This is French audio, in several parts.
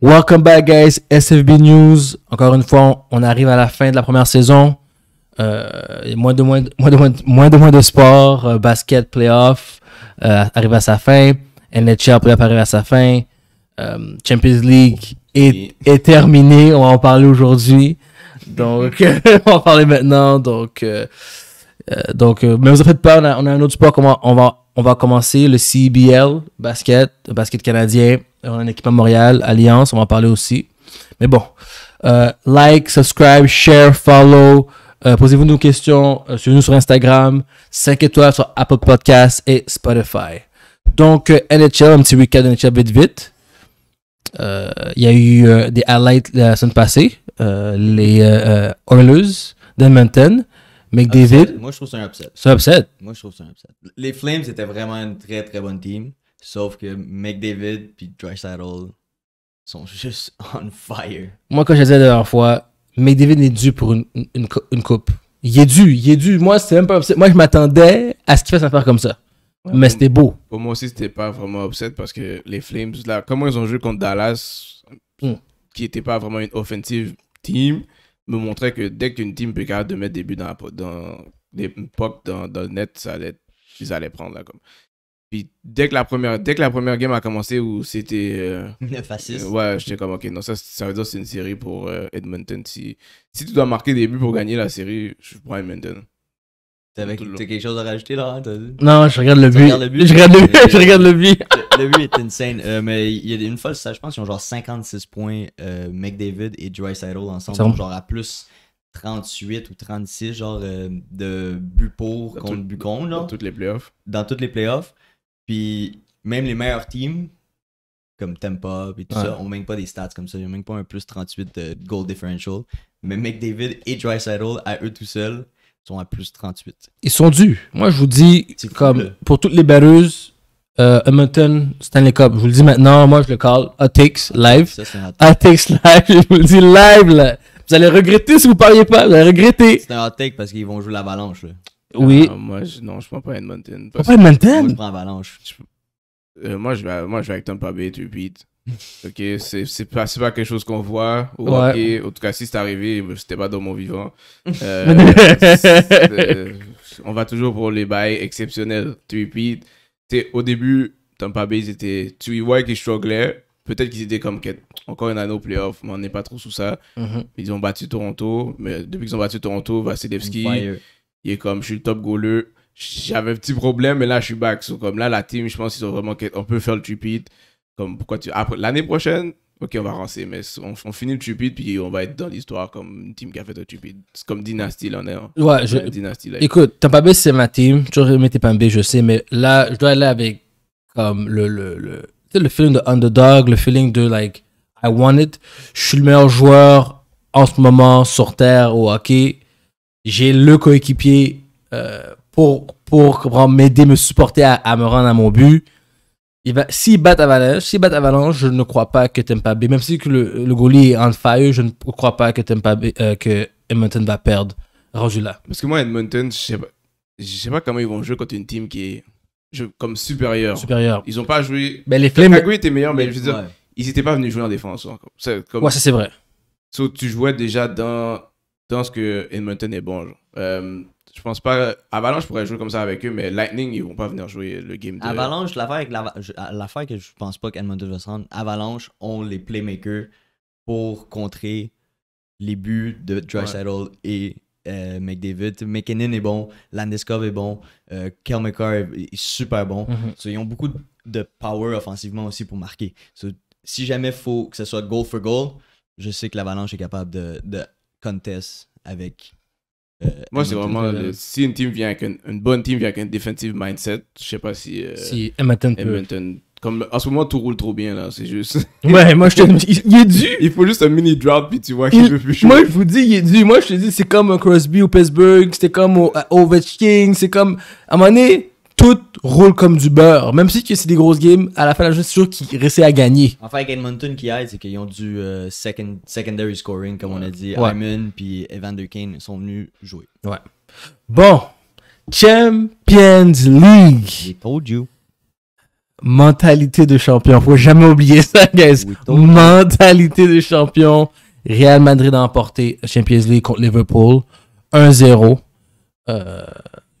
Welcome back, guys. SFB News. Encore une fois, on arrive à la fin de la première saison. Euh, moins, de, moins, de, moins, de, moins de sport, euh, basket, playoff euh, arrive à sa fin. NHL playoff arrive à sa fin. Euh, Champions League est, est terminée. On va en parler aujourd'hui. Donc, on va en parler maintenant. Donc, euh, donc mais vous avez faites pas, on a, on a un autre sport. Comment on va, on va commencer le CBL, basket, basket canadien. Euh, on a une équipe à Montréal, Alliance, on va en parler aussi. Mais bon, euh, like, subscribe, share, follow. Euh, posez-vous nos questions. nous sur Instagram. 5 étoiles sur Apple Podcasts et Spotify. Donc, NHL, un petit week-end NHL vite vite. Il y a eu des highlights la semaine passée. les Oilers d'Edmonton. McDavid. Moi, je trouve ça un upset. C'est un upset. Moi, je trouve ça un upset. Les Flames étaient vraiment une très, très bonne team. Sauf que McDavid puis Drysaddle sont juste on fire. Moi, quand je disais la dernière fois, McDavid est dû pour une, une, coupe. Il est dû, il est dû. Moi, c'était même pas Moi, je m'attendais à ce qu'il fasse affaire comme ça. mais c'était beau. Pour moi aussi, c'était pas vraiment upset parce que les Flames, là, comment ils ont joué contre Dallas, hmm. qui était pas vraiment une offensive team, me montrait que dès qu'une team peut capable de mettre des buts dans, la, dans les pucks dans, dans, le net, ça allait, ils allaient prendre là comme. Puis dès que la première, dès que la première game a commencé où c'était. 9 euh, euh, ouais, j'étais comme, ok, non, ça, ça veut dire que c'est une série pour euh, Edmonton. Si, si tu dois marquer des buts pour gagner la série, je prends Edmonton. T'as quelque chose à rajouter là Non, je regarde le but. le but. Je regarde le but. je regarde le but. le, but est insane. mais il y a une fois ça, je pense qu'ils ont genre 56 points. McDavid et Dry ensemble genre à plus 38 ou 36 genre de buts pour contre but contre. dans toutes les playoffs. Dans toutes les playoffs. Puis même les meilleurs teams, comme Tampa et tout ça, on même pas des stats comme ça. Ils ont même pas un plus 38 de goal differential. Mais McDavid et Dreisaitl, à eux tout seuls, sont à plus 38. Ils sont dus. Moi, je vous dis, c'est comme pour toutes les barreuses, euh, Stanley Cup. Je vous le dis maintenant, moi je le call. takes live. takes live, je vous le dis live Vous allez regretter si vous parliez pas, vous allez regretter. C'est un hot take parce qu'ils vont jouer l'avalanche. Euh, oui. moi, je, non, je prends pas Edmonton. Pas Edmonton? Moi, je prends Avalanche. Euh, moi, je vais, moi, je vais avec Tampa Bay tu beat. Ok, c'est pas, pas quelque chose qu'on voit. Ou, en tout cas, si c'est arrivé, euh, c'était pas dans mon vivant. on va toujours pour les bails exceptionnels. Tu Au début, Tampa Bay, ils étaient, tu vois qu'ils strugglaient. Peut-être qu'ils étaient comme encore une année au playoff, mais on n'est pas trop sous ça. Mhm. Ils ont battu Toronto, mais depuis qu'ils ont battu Toronto, Vasilevski. Et comme, je suis le top goaler. J'avais un petit problème, mais là, je suis back. So, comme là, la team, je pense qu'ils ont vraiment. On peut faire le Tupid. Comme, pourquoi tu. Après, l'année prochaine, ok, on va rancer, mais on, finit le Tupid, puis on va être dans l'histoire comme une team qui a fait le Tupid. C'est comme Dynasty, là, est. Ouais, je... Écoute, Tampa c'est ma team. Tu remets Tampa Bay, je sais, mais là, je dois aller avec comme le. le, le... Tu le feeling de underdog, le feeling de like, I want it. Je suis le meilleur joueur en ce moment sur Terre au hockey j'ai le coéquipier euh, pour, pour, m'aider, me supporter à, me rendre à mon but. Il va, s'ils battent Avalanche, je ne crois pas que Tampa Bay, même si que le, le goalie est en fire, je ne crois pas que euh, que Edmonton va perdre rendu là. Parce que moi, Edmonton, je sais pas, je sais pas comment ils vont jouer contre une team qui est comme supérieure. Supérieure. Ils ont pas joué. Mais ben, les était meilleur, mais, ils n'étaient pas venus jouer en défense. Hein. Comme, Ouais, ça c'est vrai. tu jouais déjà dans je pense que Edmonton est bon. Euh, je pense pas. Avalanche pourrait jouer comme ça avec eux, mais Lightning, ils vont pas venir jouer le game. Avalanche, l'affaire avec l'affaire que je pense pas qu'Edmonton va se rendre. Avalanche ont les playmakers pour contrer les buts de Drysaddle et euh, McDavid. McKinnon est bon, Landeskov est bon, euh, est, super bon. Mhm. ils ont beaucoup de power offensivement aussi pour marquer. si jamais faut que ce soit goal for goal, je sais que l'Avalanche est capable de, de contest avec. Euh, moi, c'est vraiment. si une, team vient avec une, bonne team vient avec un defensive mindset, je sais pas si. Euh, si Edmonton, Comme, en ce moment, tout roule trop bien, là. C'est juste. Ouais, moi, je te dis. Il est Il faut juste un mini drop, puis tu vois qu'il veut plus jouer. Moi, je vous dis, il est dû. Moi, je te dis, c'est comme un Crosby au Pittsburgh, c'était comme au, euh, Ovechkin, c'est comme. À un tout roule comme du beurre. Même si c'est des grosses games, à la fin de la journée, c'est sûr qu'ils restaient à gagner. fait, avec Edmonton qui aide, c'est qu'ils ont du euh, second, secondary scoring, comme on a dit. Ouais. puis Evander Kane sont venus jouer. Ouais. Bon. Champions League. I told you. Mentalité de champion. Faut jamais oublier ça, guys. Mentalité de champion. Real Madrid a emporté Champions League contre Liverpool. 1-0. Euh,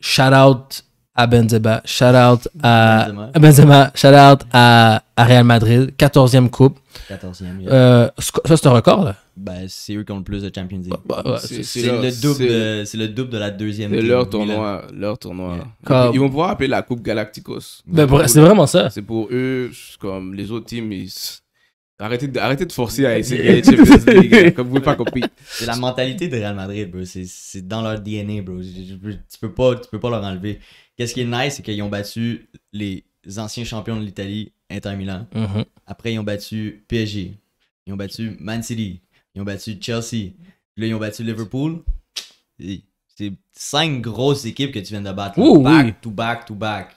shout out à Benzema. Shout out à Benzema. Shout out à, Real Madrid. 14e coupe. 14e, euh, ça, c'est un record, là. Ben, c'est eux qui ont le plus de Champions League. Bah, bah, c'est le, double de, la deuxième. C'est leur tournoi. Leur tournoi. Ils vont pouvoir appeler la Coupe Galacticos. Ben, c'est vraiment ça. C'est pour eux, comme les autres teams, Arrêtez de, de forcer à essayer Champions League, hein, comme vous pouvez pas copier. C'est la mentalité de Real Madrid, C'est dans leur DNA, bro. Tu peux, pas, tu peux pas leur enlever. Qu'est-ce qui est nice, c'est qu'ils ont battu les anciens champions de l'Italie, Inter Milan. Mm-hmm. Après, ils ont battu PSG. Ils ont battu Man City. Ils ont battu Chelsea. là, ils ont battu Liverpool. C'est cinq grosses équipes que tu viens de battre. back, to back, to back.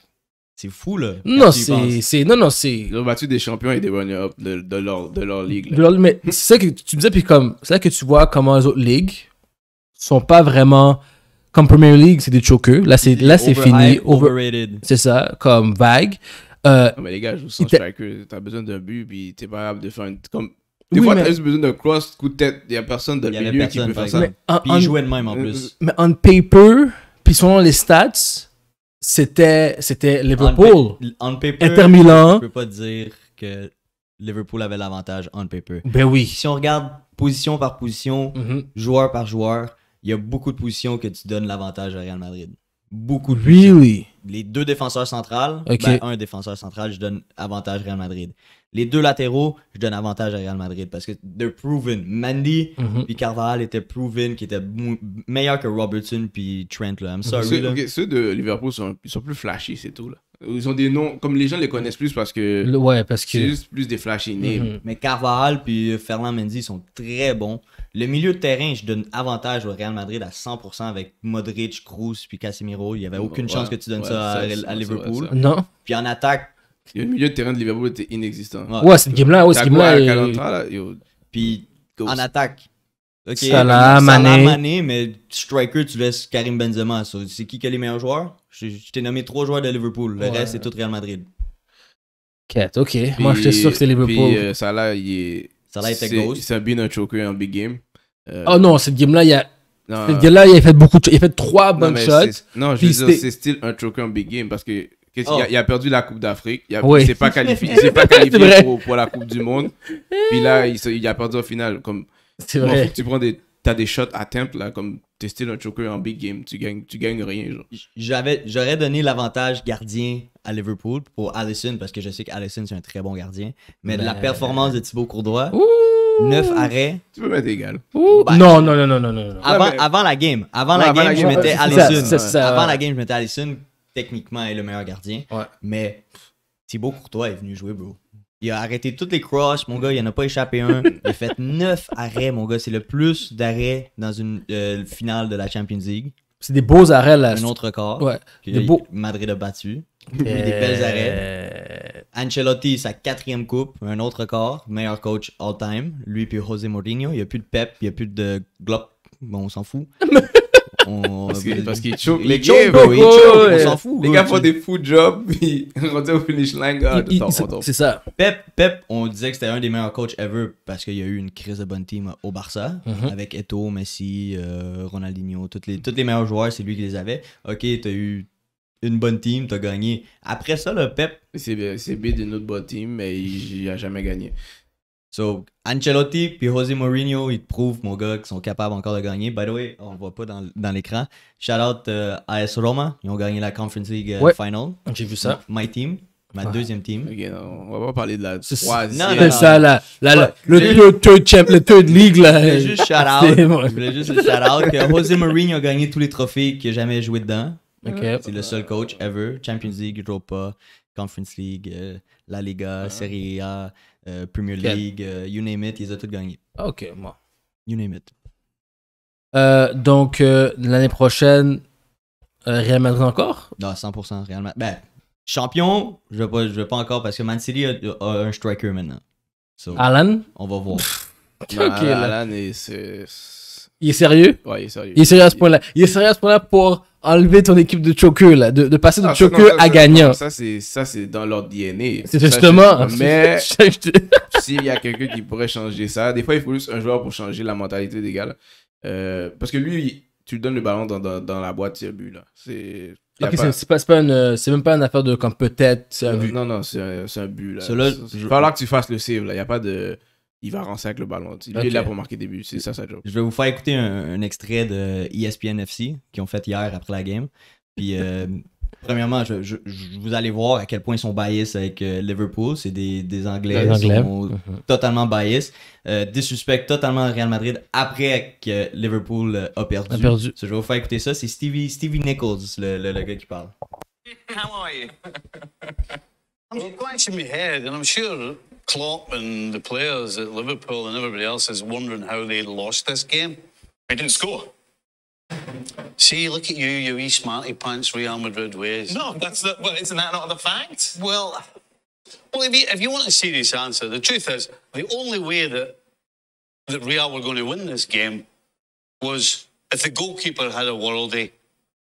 C'est fou, là. Non, c'est. Non, c'est. Ils ont battu des champions et des runner-up de, leur, de ligue. Mais c'est ça que tu me disais, puis comme. C'est que tu vois comment les autres ligues sont pas vraiment comme Premier League, c'est des choqueux. Là, c'est là c'est fini. Overrated. C'est ça, comme vague. Euh, mais les gars, je sens que t'as besoin d'un but, puis t'es pas capable de faire une. Des fois, mais... t'as juste besoin d'un cross, coup de tête. Il y a personne de milieu qui peut faire ça. ils jouaient de même en plus. Euh, mais on paper, puis selon les stats, c'était c'était Liverpool. On, Inter Milan. Je peux pas dire que Liverpool avait l'avantage on paper. Ben oui. Si on regarde position par position, mhm. joueur par joueur, il y a beaucoup de positions que tu donnes l'avantage à Real Madrid. Beaucoup de positions. really? Les deux défenseurs centrales, ben, un défenseur central, je donne avantage Real Madrid. Les deux latéraux, je donne avantage à Real Madrid parce que they're proven. Mandy et mhm. étaient proven, qui étaient meilleurs que Robertson puis Trent. I'm mhm. sorry. Ceux, de Liverpool sont, sont plus flashy, c'est tout. là. Ils ont des noms, comme les gens les connaissent plus parce que. ouais, parce que. C'est juste plus des flashs mm Mais Carvajal puis Fernand Mendy sont très bons. Le milieu de terrain, je donne avantage au Real Madrid à 100% avec Modric, Cruz puis Casemiro. Il n'y avait aucune chance que tu donnes ça, à, Liverpool. Non. Puis en attaque. Le milieu de terrain de Liverpool était inexistant. Ouais, une game-là, ouais, une game-là. Puis en attaque, Salah, Mané. Mané. mais striker, tu laisses Karim Benzema. C'est qui qui est les meilleurs joueurs? Je, t'ai nommé trois joueurs de Liverpool. Le reste, c'est tout Real Madrid. Quatre, ok. moi je suis sûr que c'est Liverpool. Puis, euh, Salah, il est... Salah était ghost. Il bien un choker en big game. Euh... Oh non, cette game-là, il a... cette game-là, il a fait beaucoup Il a fait trois bonnes shots. Non, je veux dire, c'est style un choker en big game parce que oh. a, perdu la Coupe d'Afrique. Il s'est pas qualifié, pas qualifié pour, la Coupe du Monde. Puis là, il, il, a perdu au final. Comme, tu prends des, t'as des shots à temps, là, comme tester un choker en big game, tu gagnes, tu gagnes rien. J'avais, j'aurais donné l'avantage gardien à Liverpool pour Allison, parce que je sais qu'Allison, c'est un très bon gardien. Mais la performance de Thibaut Courtois, neuf 9 arrêts. Tu peux mettre égal. Bah, non, non, non, non, non, non. Avant, la game, avant, la, game, je mettais Allison. avant la game, je mettais Allison, techniquement, est le meilleur gardien. Ouais. Mais Thibaut Courtois est venu jouer, bro. Il a arrêté toutes les crosses, mon gars, il en a pas échappé un. Il a fait neuf arrêts, mon gars. C'est le plus d'arrêts dans une euh, finale de la Champions League. C'est des beaux arrêts, là. Un autre corps. Ouais. Des beaux... Madrid a battu. Des belles arrêts. Ancelotti, sa quatrième coupe, un autre corps. Meilleur coach all-time. Lui puis José Mourinho. Il n'y a plus de pep, il n'y a plus de glop. Bon, on s'en fout. Parce qu'il les gars, eh, on s'en fout. Les gars font des fous jobs, puis rentrent au finish line, C'est ça. Pep, Pep, on mm. disait que c'était un des meilleurs coachs ever parce qu'il y a eu une crise de bonne team au Barça, mm-hmm. avec Eto, Messi, euh, Ronaldinho, tous les, meilleurs joueurs, c'est lui qui les avait. Ok, t'as eu une bonne team, t'as gagné. Après ça, le Pep. C'est B d'une autre bonne team, mais il, il a jamais gagné. So, Ancelotti puis José Mourinho, ils te prouvent, mon gars, qu'ils sont capables encore de gagner. By the way, on ne voit pas dans, dans l'écran. Shout out à euh, AS Roma. Ils ont gagné la Conference League euh, Final. J'ai vu ça. My team. Ma deuxième team. On ne on va pas parler de la troisième. Non, non, ça, la, le, tout third le third league. Là. Je voulais juste shout out. je voulais juste le shout out que José Mourinho a gagné tous les trophées qu'il n'a jamais joué dedans. C'est le seul coach ever. Champions League, Europa, Conference League, euh, La Liga, Serie A. Euh, Premier League, euh, you name it, ils ont tout gagné. Ok, moi. You name it. Euh, donc, l'année prochaine, Real Madrid encore Non, 100% Real Madrid. Ben, champion, je ne veux, pas encore parce que Man City a, un striker maintenant. Alan On va voir. ok, Alan, Il est sérieux Ouais, il est sérieux. Il est sérieux à ce point-là. Il est sérieux à ce point-là pour enlever ton équipe de choker, là, de, passer de ah, à gagnant. Ça, c'est, ça, c'est dans leur DNA. C'est justement. mais s'il y a quelqu'un qui pourrait changer ça, des fois, il faut juste un joueur pour changer la mentalité des gars. Euh, parce que lui, tu lui donnes le ballon dans, la boîte but. C'est. un but. c'est, pas, euh, c'est même pas une affaire de comme peut-être. Non, non, c'est un, but. Là. Il va falloir que tu fasses le save. Il n'y a pas de il va avancer avec le ballon. Il est là pour marquer des buts. C'est ça sa job. Je vais vous faire écouter un, extrait de ESPN FC qu'ils ont fait hier après la game. Puis, euh, premièrement, je, vous allez voir à quel point ils sont bias avec euh, Liverpool. C'est des, Anglais. qui Sont mhm. totalement bias. Euh, des totalement Real Madrid après que Liverpool euh, a perdu. je vais vous faire écouter ça. C'est Stevie, Nichols, le, gars qui parle. How are you? my head and I'm sure Klopp and the players at Liverpool and everybody else is wondering how they lost this game. They didn't score. See, look at you, you wee smarty pants Real Madrid ways. No, that's not, well, isn't that not the fact? Well, well, if you, if you want a serious answer, the truth is the only way that that Real were going to win this game was if the goalkeeper had a worldie,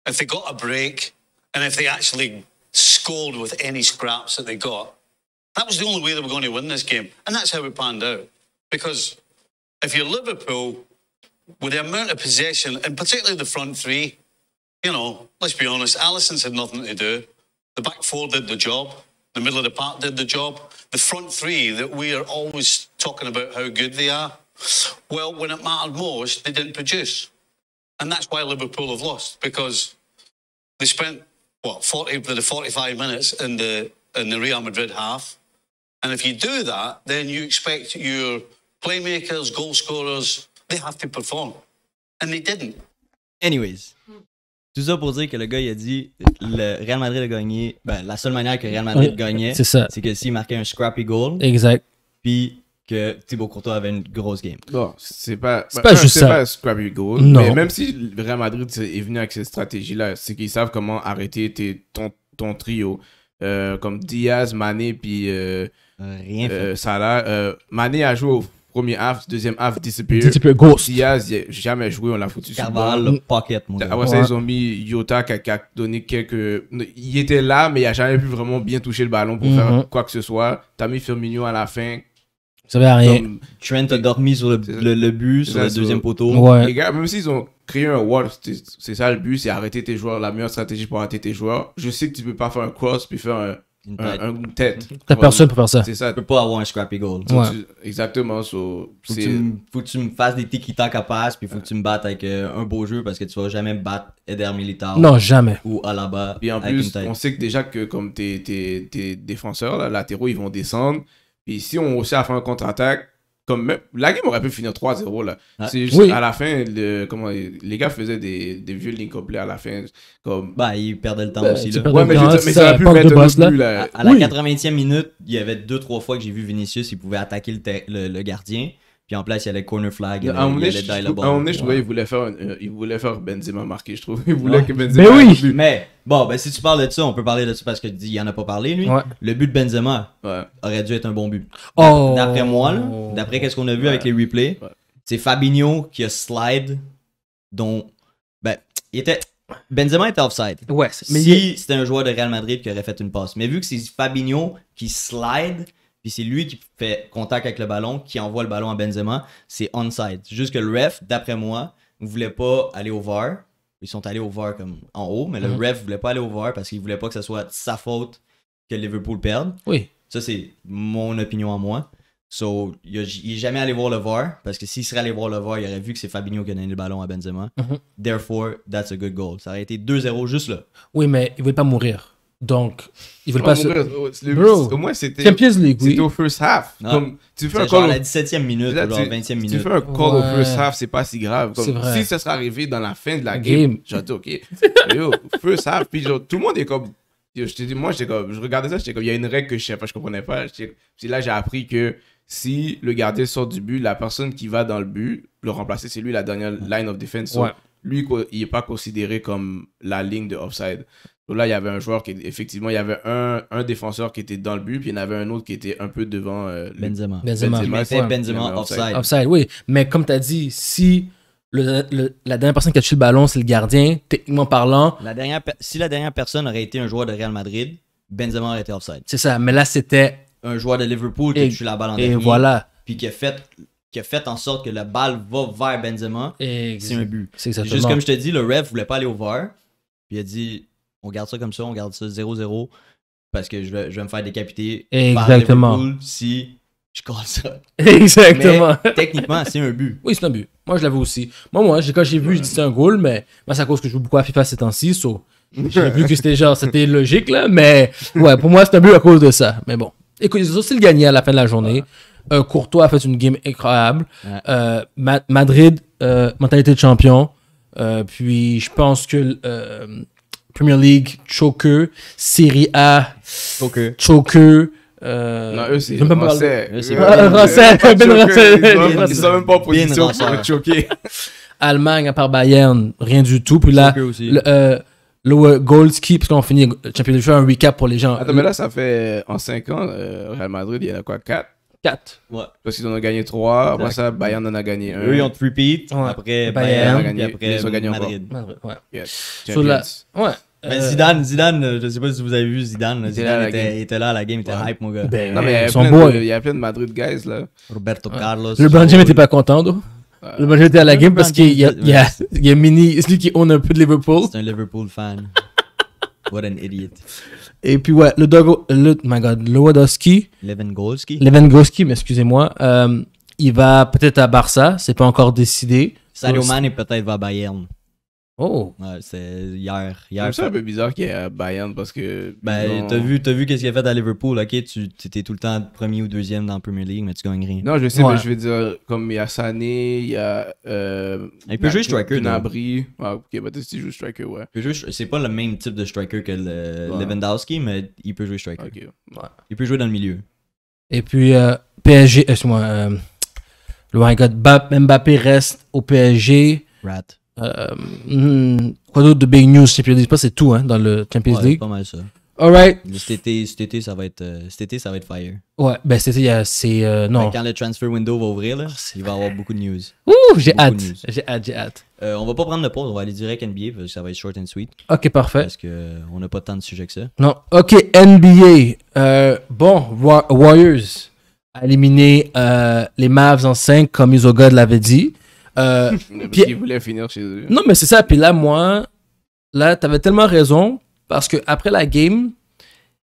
if they got a break, and if they actually scored with any scraps that they got. That was the only way they were going to win this game. And that's how it panned out. Because if you're Liverpool, with the amount of possession, and particularly the front three, you know, let's be honest, Allison's had nothing to do. The back four did the job. The middle of the park did the job. The front three that we are always talking about how good they are, well, when it mattered most, they didn't produce. And that's why Liverpool have lost, because they spent, what, 40 the 45 minutes in the, in the Real Madrid half And if you do that, then you expect your playmakers, goal scorers, they have to perform. And they didn't. Anyways. Tout ça pour dire que le gars, il a dit le Real Madrid a gagné. Ben, la seule manière que Real Madrid gagnait, c'est, que s'il marquait un scrappy goal. Exact. Puis que Thibaut Courtois avait une grosse game. Non, c'est pas, c'est pas juste c'est ça. pas scrappy goal. Non. Mais même si Real Madrid est venu avec cette stratégie-là, c'est qu'ils savent comment arrêter tes, ton, ton, trio. Euh, comme Diaz, Mane, puis. Euh, Rien euh, fait. Salah, euh, Mané a joué au premier half, deuxième half, disappear. Disappear, ghost. Diaz, jamais joué, on l'a foutu sur le pocket, mon gars. Après ça, ils ont mis Yota qui a, donné quelques... Il était là, mais il n'a jamais pu vraiment bien toucher le ballon pour faire mhm. quoi que ce soit. T'as mis Firmino à la fin. Ça veut rien. Trent a dormi sur le, bus but, sur le deuxième poteau. Les gars, même s'ils ont créé un wall, c'est ça le but, c'est arrêter tes joueurs, la meilleure stratégie pour arrêter tes joueurs. Je sais que tu ne peux pas faire un cross puis faire un une tête. Un, T'as personne pour faire ça. C'est ça. Tu peux pas avoir un scrappy goal. exactement. faut, que tu, me fasses des tiki taka à passe, puis faut que tu me battes avec euh, un beau jeu parce que tu vas jamais battre Eder Militar. Non, jamais. Ou Alaba. puis en plus, on sait que déjà que comme tes, défenseurs là, latéraux, ils vont descendre. Puis si on réussit à faire un contre-attaque, comme la game aurait pu finir 3-0 là. juste à la fin, comment, les gars faisaient des, des vieux lignes complets à la fin. Comme... Bah, ils perdaient le temps ben, aussi. Là. Ouais, mais, ça a pu mettre boss, là. Plus, là. À, la 80e minute, il y avait 2-3 fois que j'ai vu Vinicius, il pouvait attaquer le, le gardien. Puis en place, il y a les corner flag. Il y a, le, il À un moment donné, je trouvais qu'il voulait euh, il voulait faire Benzema marquer. Je trouve il voulait que ben Benzema. Mais oui! Mais bon, ben, si tu parles de ça, on peut parler de ça parce qu'il tu en a pas parlé, lui. Le but de Benzema aurait dû être un bon but. Oh! D'après moi, d'après ce qu'on a vu avec les replays, c'est Fabinho qui a slide, dont. Ben, il était. Benzema était offside. Ouais, si c'était un joueur de Real Madrid qui aurait fait une passe. Mais vu que c'est Fabinho qui slide, puis c'est lui qui fait contact avec le ballon, qui envoie le ballon à Benzema. C'est onside. Juste que le ref, d'après moi, ne voulait pas aller au VAR. Ils sont allés au VAR comme en haut, mais le ref mhm. ne ref voulait pas aller au VAR parce qu'il voulait pas que ce soit sa faute que Liverpool perde. Oui. Ça, c'est mon opinion à moi. So, il n'est jamais allé voir le VAR parce que s'il serait allé voir le VAR, il aurait vu que c'est Fabinho qui a donné le ballon à Benzema. Mhm. Therefore, that's a good goal. Ça aurait été 2-0 juste là. Oui, mais il ne voulait pas mourir. Donc, ils veulent pas se. Bro, au moins, c'était. Champions League, C'était au first half. Non, comme, tu fais un call. Genre la 17e minute, ou la 20e minute. Tu fais un call au first half, c'est pas si grave. Comme, Si ça serait arrivé dans la fin de la game, j'étais j'aurais dit, OK. yo, first half, puis genre, tout le monde est comme. je te dis, moi, j'étais comme. Je regardais ça, j'étais comme. Il y a une règle que je sais pas, je comprenais pas. Puis là, j'ai appris que si le gardien sort du but, la personne qui va dans le but, le remplacer, c'est lui la dernière line of defense. lui, il n'est pas considéré comme la ligne de offside là, il y avait un joueur qui, effectivement, il y avait un, défenseur qui était dans le but, puis il y en avait un autre qui était un peu devant euh, Benzema. Benzema. Benzema, Benzema, offside. offside. oui. Mais comme tu as dit, si la dernière personne qui a tué le ballon, c'est le gardien, techniquement parlant. si la dernière personne aurait été un joueur de Real Madrid, Benzema aurait été offside. C'est ça, mais là, c'était. Un joueur de Liverpool qui a tué la balle en Et voilà. Puis qui a fait qui fait en sorte que la balle va vers Benzema, c'est un but. C'est Juste comme je te dis, le ref voulait pas aller au VAR, puis il a dit on garde ça comme ça, on garde ça 0-0 parce que je vais, me faire décapiter Exactement. si je colle ça. Exactement. Mais, techniquement, c'est un but. Oui, c'est un but. Moi, je l'avoue aussi. Moi, moi, quand j'ai vu, je c'est un goal, mais c'est à cause que je joue beaucoup à FIFA ces temps-ci, j'ai vu que c'était genre, c'était logique, là, mais ouais, pour moi, c'est un but à cause de ça. Mais bon. écoutez, ils ont aussi le gagné à la fin de la journée. Euh, Courtois a fait une game incroyable. Euh, Madrid, euh, mentalité de champion. puis, je pense que Premier League, Chokeur, Serie A, okay. Euh, non, eux, c'est français. Français, ah, ben français. Ben ben ils sont même pas en ben position pour choqués. Allemagne, à part Bayern, rien du tout. Puis là, le, euh, le parce qu'on finit le championnat, je fais un recap pour les gens. Attends, mais là, ça fait en 5 ans, euh, Real Madrid, il y en a quoi 4 4. Parce qu'ils en ont gagné 3. Après ça, Bayern en a gagné 1. Eux, ils ont repeat. Après Bayern, a gagné, après ils ont gagné Madrid. Madrid. Ouais. ouais. Euh, Zidane, Zidane, je sais pas si vous avez vu Zidane. Zidane, était, là à la game, il était hype, mon gars. Ben, il y, plein de, il y a plein de Madrid guys, là. Roberto Carlos. Le Brand pas content, donc. Le Brand était à la game parce qu'il y, y, y a, Mini, celui qui own un peu de Liverpool. C'est un Liverpool fan. What an idiot. Et puis ouais, le Dogo, le, my God, Lewandowski. Lewandowski. Lewandowski, mais excusez-moi. Euh, il va peut-être à Barça, c'est pas encore décidé. Sadio Mane peut-être va à Bayern. Oh! Ouais, c'est hier. hier c'est un peu bizarre qu'il y ait euh, Bayern parce que. Ben, t'as vu, as vu qu'est-ce qu'il a fait à Liverpool, ok? Tu étais tout le temps premier ou deuxième dans la Premier League, mais tu gagnes rien. Non, je sais, mais je veux dire, comme il y a Sané, il y a. Euh, il peut jouer striker. Gnabry. Ah, ok, bah, tu joues striker, ouais. il peut jouer C'est pas le même type de striker que Lewandowski, mais il peut jouer striker. Ok, Il peut jouer dans le milieu. Et puis, euh, PSG, excuse-moi, euh, le Mbappé reste au PSG. Rat. Euh, quoi d'autre de big news Champions League c'est tout hein, dans le Champions Ouais, League. pas mal ça. All right. Cet été, cet été, ça va être, euh, cet été, ça va être fire. Ouais, ben cet été, c'est. Euh, ben, non. Quand le transfer window va ouvrir, là, ah, il va y avoir beaucoup de news. Ouh, j'ai hâte. J'ai hâte, j'ai hâte. Euh, on va pas prendre le pause, on va aller direct NBA, parce que ça va être short and sweet, Ok, parfait. parce qu'on euh, n'a pas tant de sujets que ça. Non. Ok, NBA. Euh, bon, Warriors a éliminé euh, les Mavs en 5, comme Isogod l'avait dit. Euh, puis, il voulait finir chez eux. Non, mais c'est ça. Puis là, moi, là, t'avais tellement raison parce que après la game,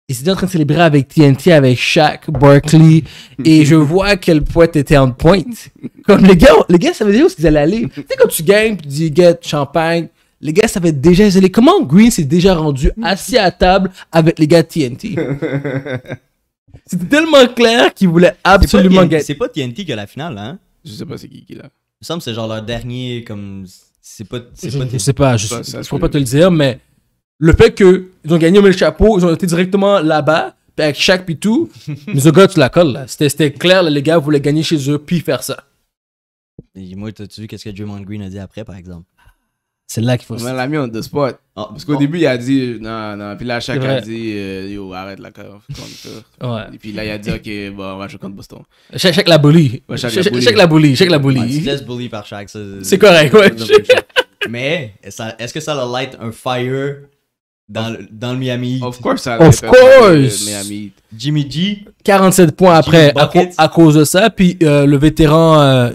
ils étaient en train de célébrer avec TNT, avec Shaq, Barkley, et je vois à quel point t'étais en pointe. Comme les gars, les gars savaient déjà où ils allaient aller. Tu sais, quand tu gagnes, tu dis, get champagne, les gars savaient déjà Comment Green s'est déjà rendu assis à table avec les gars de TNT? C'était tellement clair qu'ils voulaient absolument gagner. C'est pas TNT qui a la finale, hein? Je sais pas c'est qui qui l'a me semble que c'est genre leur dernier, comme. C'est pas. C'est pas, je, sais pas, je, sais pas pas te le dire, mais le fait qu'ils ont gagné au le chapeau, ils ont été directement là-bas, avec chaque pis tout, mais le gars, tu la colles, là. C'était clair, les gars voulaient gagner chez eux, puis faire ça. Et moi, t'as-tu vu qu'est-ce que Draymond Green a dit après, par exemple? C'est là qu'il faut. On l'a mis en the spot. Ah, Parce qu'au début, il a dit non, non. Puis là, chacun a dit euh, yo, arrête la contre. ouais. Et puis là, il a dit ok, bon, on va jouer contre Boston. Chaque la bully. Chaque la bully. Check la bully. bully par chaque. C'est correct, ouais. Mais est-ce que ça le light un fire dans, le, dans le Miami Heat? Of course, of course. Miami Jimmy G. 47 points après à, cause de ça. Puis euh, le vétéran euh,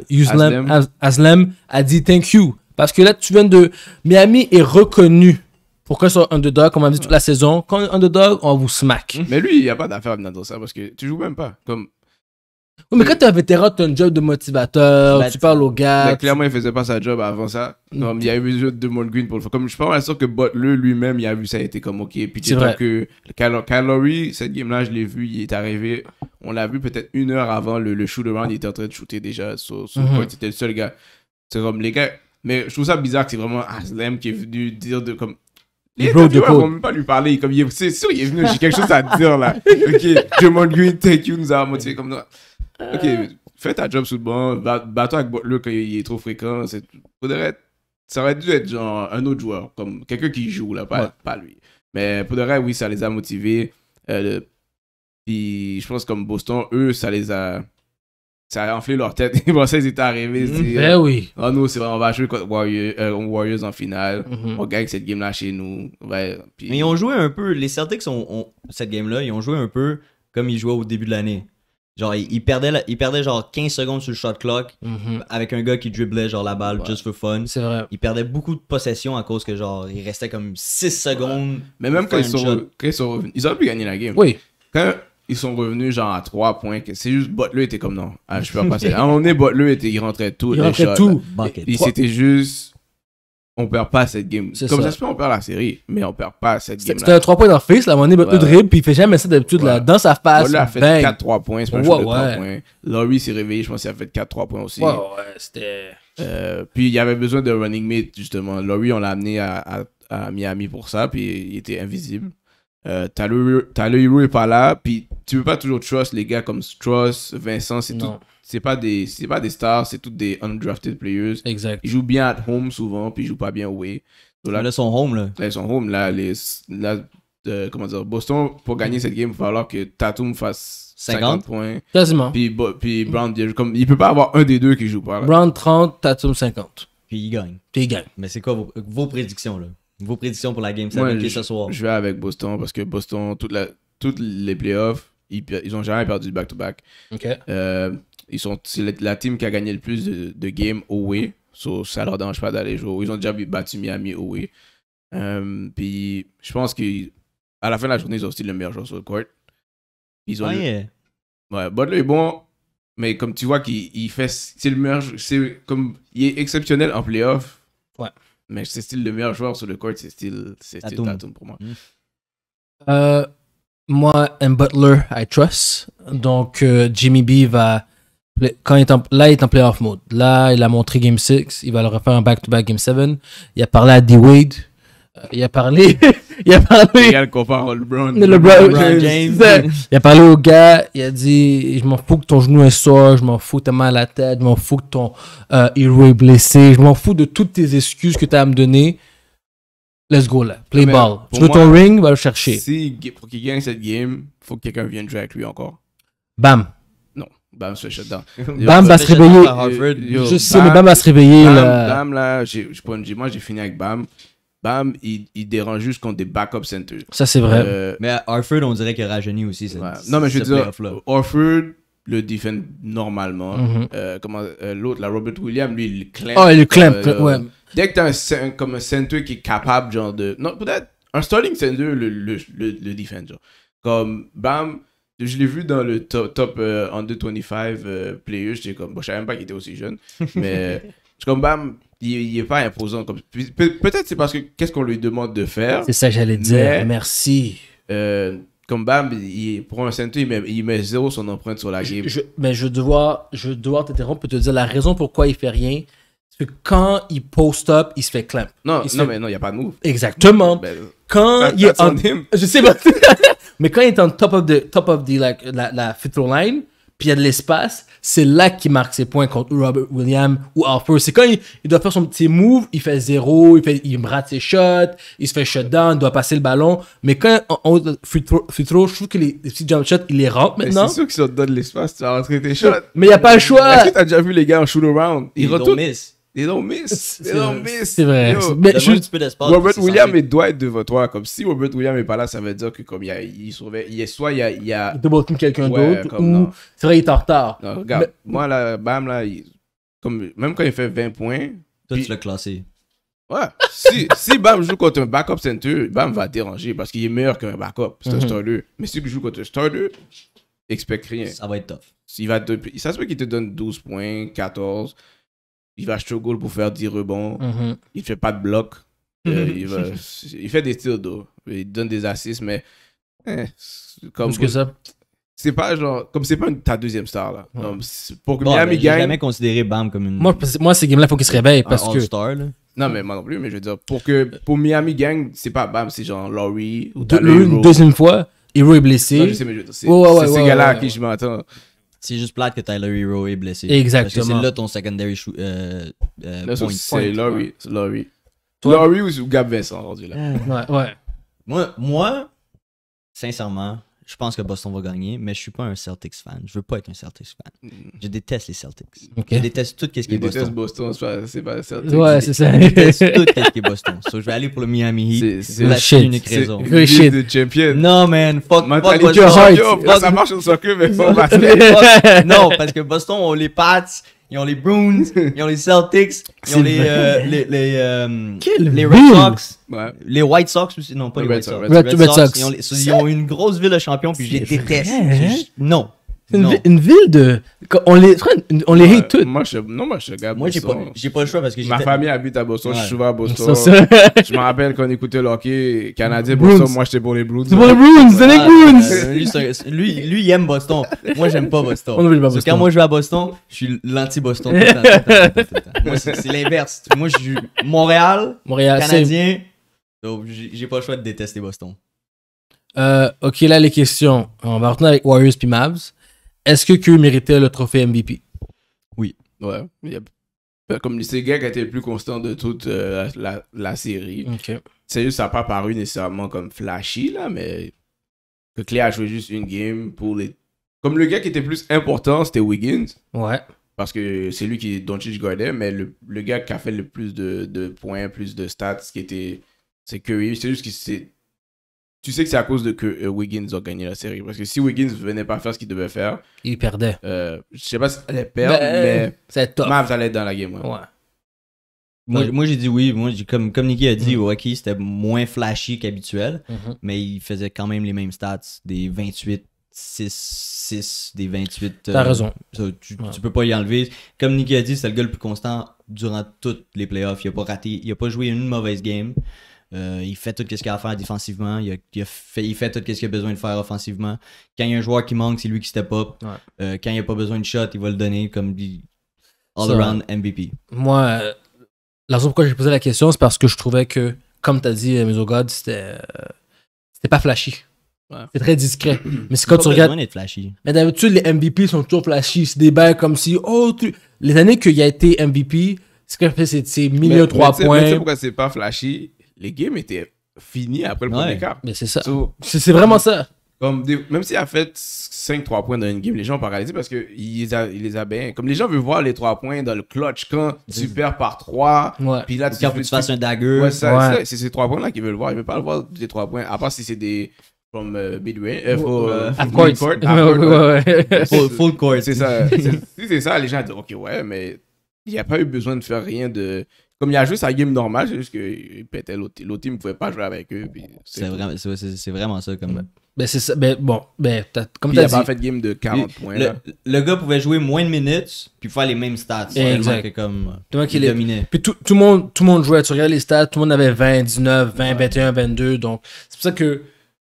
Aslam a dit thank you. Parce que là, tu viens de. Miami est reconnu pour qu'on soit underdog, comme on a dit toute la saison. Quand on underdog, on vous smack. Mm. Mais lui, il n'y a pas d'affaire dans ça parce que tu joues même pas. Comme... Oui, mais quand tu es un vétéran, tu as un job de motivateur, tu parles aux gars. clairement, il faisait pas sa job avant ça. mais mm. il y a eu besoin de molguin pour le faire. Comme je suis pas sûr que Butler lui-même, il a vu ça, il était comme OK. Puis tu que Calorie, cette game-là, je l'ai vu, il est arrivé. On l'a vu peut-être une heure avant le, shoot around, il était en train de shooter déjà. Sur, mm-hmm. C'était le seul gars. C'est comme les gars, mais je trouve ça bizarre que c'est vraiment Aslem qui est venu dire de comme. Les ne vont même pas lui parler. c'est sûr, il est venu, j'ai quelque chose à dire là. Ok, je m'en lui, thank you, nous a motivé comme ça. Ok, euh. fais ta job sous le banc, bats avec Butler quand il est trop fréquent. ça aurait dû être genre un autre joueur, comme quelqu'un qui joue là, pas, pas lui. Mais pour de vrai, oui, ça les a motivés. Euh, puis je pense comme Boston, eux, ça les a ça a enflé leur tête. pensaient qu'ils étaient arrivés. Mm, ben oui. Ah, oh, nous, c'est vrai, on va jouer contre Warriors, euh, en finale. Mm-hmm. On gagne cette game-là chez nous. Mais ils ont joué un peu. Les Celtics, ont, cette game-là, ils ont joué un peu comme ils jouaient au début de l'année. Genre, ils, perdaient, ils perdaient genre 15 secondes sur le shot clock mm-hmm. avec un gars qui dribblait genre la balle juste just for fun. C'est vrai. Ils perdaient beaucoup de possession à cause que genre, ils restaient comme 6 secondes. Mais même quand ils, sont, quand ils, sont, revenus, ils ont pu gagner la game. Oui. Quand ils sont revenus genre à 3 points. C'est juste Butler était comme non. Ah, je peux pas passer. À un moment donné, Butler était, il rentrait tout. Il rentrait shots, tout. Et bah, c'était juste. On perd pas cette game. Comme ça. se peut, on perd la série, mais on perd pas cette game. C'était un 3 points dans face, là, à un moment donné, Butler dribble, puis il fait jamais ça d'habitude, dans sa face. Butler a fait 4-3 points, c'est pour ouais, 3 points. Laurie s'est réveillé, je pense qu'il a fait 4-3 points aussi. Ouais, ouais, c'était. Euh, puis il y avait besoin de running mate, justement. Laurie, on l'a amené à, à, à Miami pour ça, puis il était invisible. Euh, Tyler hero est pas là, puis tu peux pas toujours trust les gars comme Strauss, Vincent, c'est C'est pas des c'est pas des stars, c'est toutes des undrafted players. Exact. Ils jouent bien at home souvent, puis ils jouent pas bien away. là, ils sont home là. ils sont home là, les euh, comment dire Boston pour gagner cette game, il va falloir que Tatum fasse 50, points. Quasiment. Puis, puis Brown comme il peut pas avoir un des deux qui joue pas Brown 30, Tatum 50. Puis il gagne. Puis il Mais c'est quoi vos, vos prédictions là vos prédictions pour la game 7 ouais, ce soir. Je vais avec Boston parce que Boston, toute la, toutes les playoffs, ils, ils ont jamais perdu back-to-back. Euh, ils sont c'est la team qui a gagné le plus de, de games away. So, ça leur dérange pas d'aller jouer. Ils ont déjà battu Miami away. Euh, puis je pense qu'à la fin de la journée, ils ont aussi le meilleur joueur sur le court. Ils ont ah, Ouais, Butler est bon, mais comme tu vois qu'il fait. C'est le meilleur. C'est comme. Il est exceptionnel en playoff, mais c'est style le meilleur joueur sur le court, c'est style, c'est style Tatum pour moi. Hmm. Euh, moi, M. Butler, I trust. Donc, euh, Jimmy B va. Quand il est là, il est en playoff mode. Là, il a montré Game 6. Il va le refaire un back to -back Game 7. Il a parlé à D-Wade il a parlé. il a parlé. Il a parlé au gars. Il a dit Je m'en fous que ton genou est sort. Je m'en fous que t'as mal à la tête. Je m'en fous que ton euh, est blessé. Je m'en fous de toutes tes excuses que t'as à me donner. Let's go là. Play ball. Tu veux ton ring Va le chercher. Si, pour qu'il gagne cette game, faut que quelqu'un vienne jouer avec lui encore. Bam. Non, Bam se fait shutdown. Bam va se réveiller. Je sais, mais Bam va se réveiller. Bam, là, moi j'ai fini avec Bam bam, il, dérange juste contre des backup centers. Ça, c'est vrai. Euh, mais à on dirait qu'il rajeunit aussi. Cette, Non, mais je veux dire, Orford le défend normalement. Mhm. Euh, comment euh, L'autre, la Robert Williams, lui, il clamp. Oh, il clamp, ouais. Dès que tu as un, comme un center qui est capable, genre, de. Non, peut-être un starting center, le, le, le, genre. Comme, bam, je l'ai vu dans le top, top under 25 players. J'étais comme, bon, je savais même pas qu'il était aussi jeune. Mais. Je comme, bam, il n'est pas imposant. Comme... Peut-être c'est parce que qu'est-ce qu'on lui demande de faire. C'est ça que j'allais dire. Merci. Euh, comme bam, il un centre, il met, il met zéro son empreinte sur la game. mais je dois, je dois t'interrompre pour te dire la raison pourquoi il fait rien. C'est que quand il post up, il se fait clamp. Non, non mais non, il n'y a pas de move. Exactement. Ben, quand il est en... Je sais pas. mais quand il est en top of the, top of the, like, la, la line, puis il y a de l'espace, c'est là qu'il marque ses points contre Robert Williams ou Harper. C'est quand il, doit faire son petit move, il fait zéro, il, fait, il rate ses shots, il se fait shutdown, il doit passer le ballon. Mais quand on free throw, je trouve que les, les, petits jump shots, il les rentre maintenant. C'est sûr que ça te donne l'espace, tu vas rentrer tes shots. Mais il n'y a pas le choix. est que tu as déjà vu les gars en shoot around? Ils, ils retournent. They don't miss. They don't miss. C'est vrai. un petit peu Robert Williams doit être devant toi. Comme si Robert Williams n'est pas là, ça veut dire que comme il, il soit il y a, il y a... Il double quelqu'un d'autre ou c'est vrai il est en retard. regarde, moi là, bam là, comme même quand il fait 20 points, toi tu l'as classé. Ouais. si, si Bam joue contre un backup center, Bam va déranger parce qu'il est meilleur qu'un backup. C'est un mhm. starter. Mais si tu joues contre un starter, expecte rien. Ça va être tough. va Ça se peut qu'il te donne 12 points, 14 il va goal pour faire 10 rebonds. Mhm. Il ne fait pas de bloc. Euh, mhm. il, fait des tirs d'eau. Il donne des assists, mais. Eh, comme que ça. C'est pas genre. Comme c'est pas ta deuxième star, là. pour que bon, Miami jamais considéré Bam comme une. Moi, moi ces games-là, il faut qu'il se réveille. Parce un que... star Non, mais moi non plus, mais je veux dire, pour que pour Miami Gang, c'est pas Bam, c'est genre Laurie Une deuxième fois, Hero est blessé. Non, je sais, mais c'est ces gars-là à qui je m'attends. C'est juste plate que Tyler Hero est blessé. Exactement. Parce que c'est là ton secondary shoot. Euh, euh, là, point. C'est Laurie. Laurie. ou Gab Vincent, aujourd'hui là. ouais, ouais. moi, sincèrement, je pense que Boston va gagner, mais je suis pas un Celtics fan. Je veux pas être un Celtics fan. Mm. Je déteste les Celtics. Je déteste tout ce qui est Boston. Je déteste Boston c'est pas Celtics. Ouais, c'est ça. Je déteste tout ce qui est Boston. So, je vais aller pour le Miami Heat. C'est la shit. unique raison. C'est le champion. Non, man. Fuck, fuck Boston. Yo, ça marche on s'occupe. mais fuck Boston. Bah, non, parce que Boston, on les Pats ils ont les Bruins, ils ont les Celtics, ils ont les, les, les, Red Sox, les White Sox non pas les White Sox, Ils, ont une grosse ville de champions puis j'ai détesté. Non, une, une, ville de. On les, on les hate toutes. Moi, je, non, moi, je suis Moi, j'ai pas, pas le choix parce que Ma famille habite à Boston, je suis souvent à Boston. je me rappelle qu'on écoutait le hockey canadien Boston. Moi, j'étais pour les Bruins. C'est pour les Bruins, c'est les Bruins. lui, lui, il aime Boston. Moi, j'aime pas Boston. On pas Boston. Parce que quand moi, je vais à Boston, je suis l'anti-Boston. moi, c'est l'inverse. Moi, je suis Montréal, Montréal Canadien. Donc, j'ai pas le choix de détester Boston. Euh, ok, là, les questions. On va retourner avec Warriors puis Mavs. Est-ce que Q méritait le trophée MVP? Oui. Ouais. Comme c'est gars qui a été le plus constant de toute euh, la, série. C'est ça n'a pas paru nécessairement comme flashy, là, mais que Clay a joué juste une game pour les. Comme le gars qui était plus important, c'était Wiggins. Ouais. Parce que c'est lui qui Doncic gardait, mais le, gars qui a fait le plus de, points, plus de stats, qui était. C'est Curry. C'est juste qu'il s'est tu sais que c'est à cause de que euh, Wiggins a gagné la série. Parce que si Wiggins venait pas faire ce qu'il devait faire. Il perdait. Euh, je sais pas si allait perdre, ben, mais. C'est top. Mavs allait être dans la game. Ouais. Moi, j'ai dit oui. Moi, comme, comme a dit, mm c'était moins flashy qu'habituel. Mhm. Mais il faisait quand même les mêmes stats. Des 28, 6, 6, des 28. Euh, T'as raison. tu, peux pas y enlever. Comme Nikki a dit, c'est le gars le plus constant durant toutes les playoffs. Il a pas raté. Il a pas joué une mauvaise game. Euh, il fait tout ce qu'il a à faire défensivement. Il, fait, il fait, tout ce qu'il a besoin de faire offensivement. Quand il y a un joueur qui manque, c'est lui qui step up. Euh, quand il n'y a pas besoin de shot, il va le donner comme all-around MVP. Moi, euh, la raison pourquoi j'ai posé la question, c'est parce que je trouvais que, comme tu as dit, Mesogod, c'était c'était pas flashy. C'est très discret. Mais c'est quand tu regardes. Mais d'habitude, les MVP sont toujours flashy. C'est des comme si. Oh, Les années qu'il a été MVP, c'est que c'est millions trois points. Mais tu sais pourquoi c'est pas flashy les games étaient finis après le premier quart. Mais c'est ça. c'est vraiment ça. Comme même s'il a fait 5-3 points dans une game, les gens ont pas réalisé parce qu'il les a bien. Comme les gens veulent voir les 3 points dans le clutch quand tu perds par 3, ouais. puis là tu, tu, un dagger. Ouais, c'est ces 3 points-là qu'ils veulent voir. Ils ne veulent pas voir des 3 points, à part si c'est des. From euh, euh, euh, uh, midway, court. court, full, court. C'est ça. Si c'est ça, les gens disent, ok, ouais, mais il n'y a pas eu besoin de faire rien de comme il a joué sa game normale, c'est juste qu'il pétait l'autre team, ne pouvait pas jouer avec eux. C'est vraiment, ça. Comme... Ben, c'est ça. Ben, bon, ben, comme tu as dit. Il pas fait de game de 40 points. Le, gars pouvait jouer moins de minutes, puis faire les mêmes stats. Exact. comme, euh, il, dominait. Puis tout, le monde, tout le monde jouait. Tu regardes les stats, tout le monde avait 20, 19, 20, 21, 22. Donc, c'est pour ça que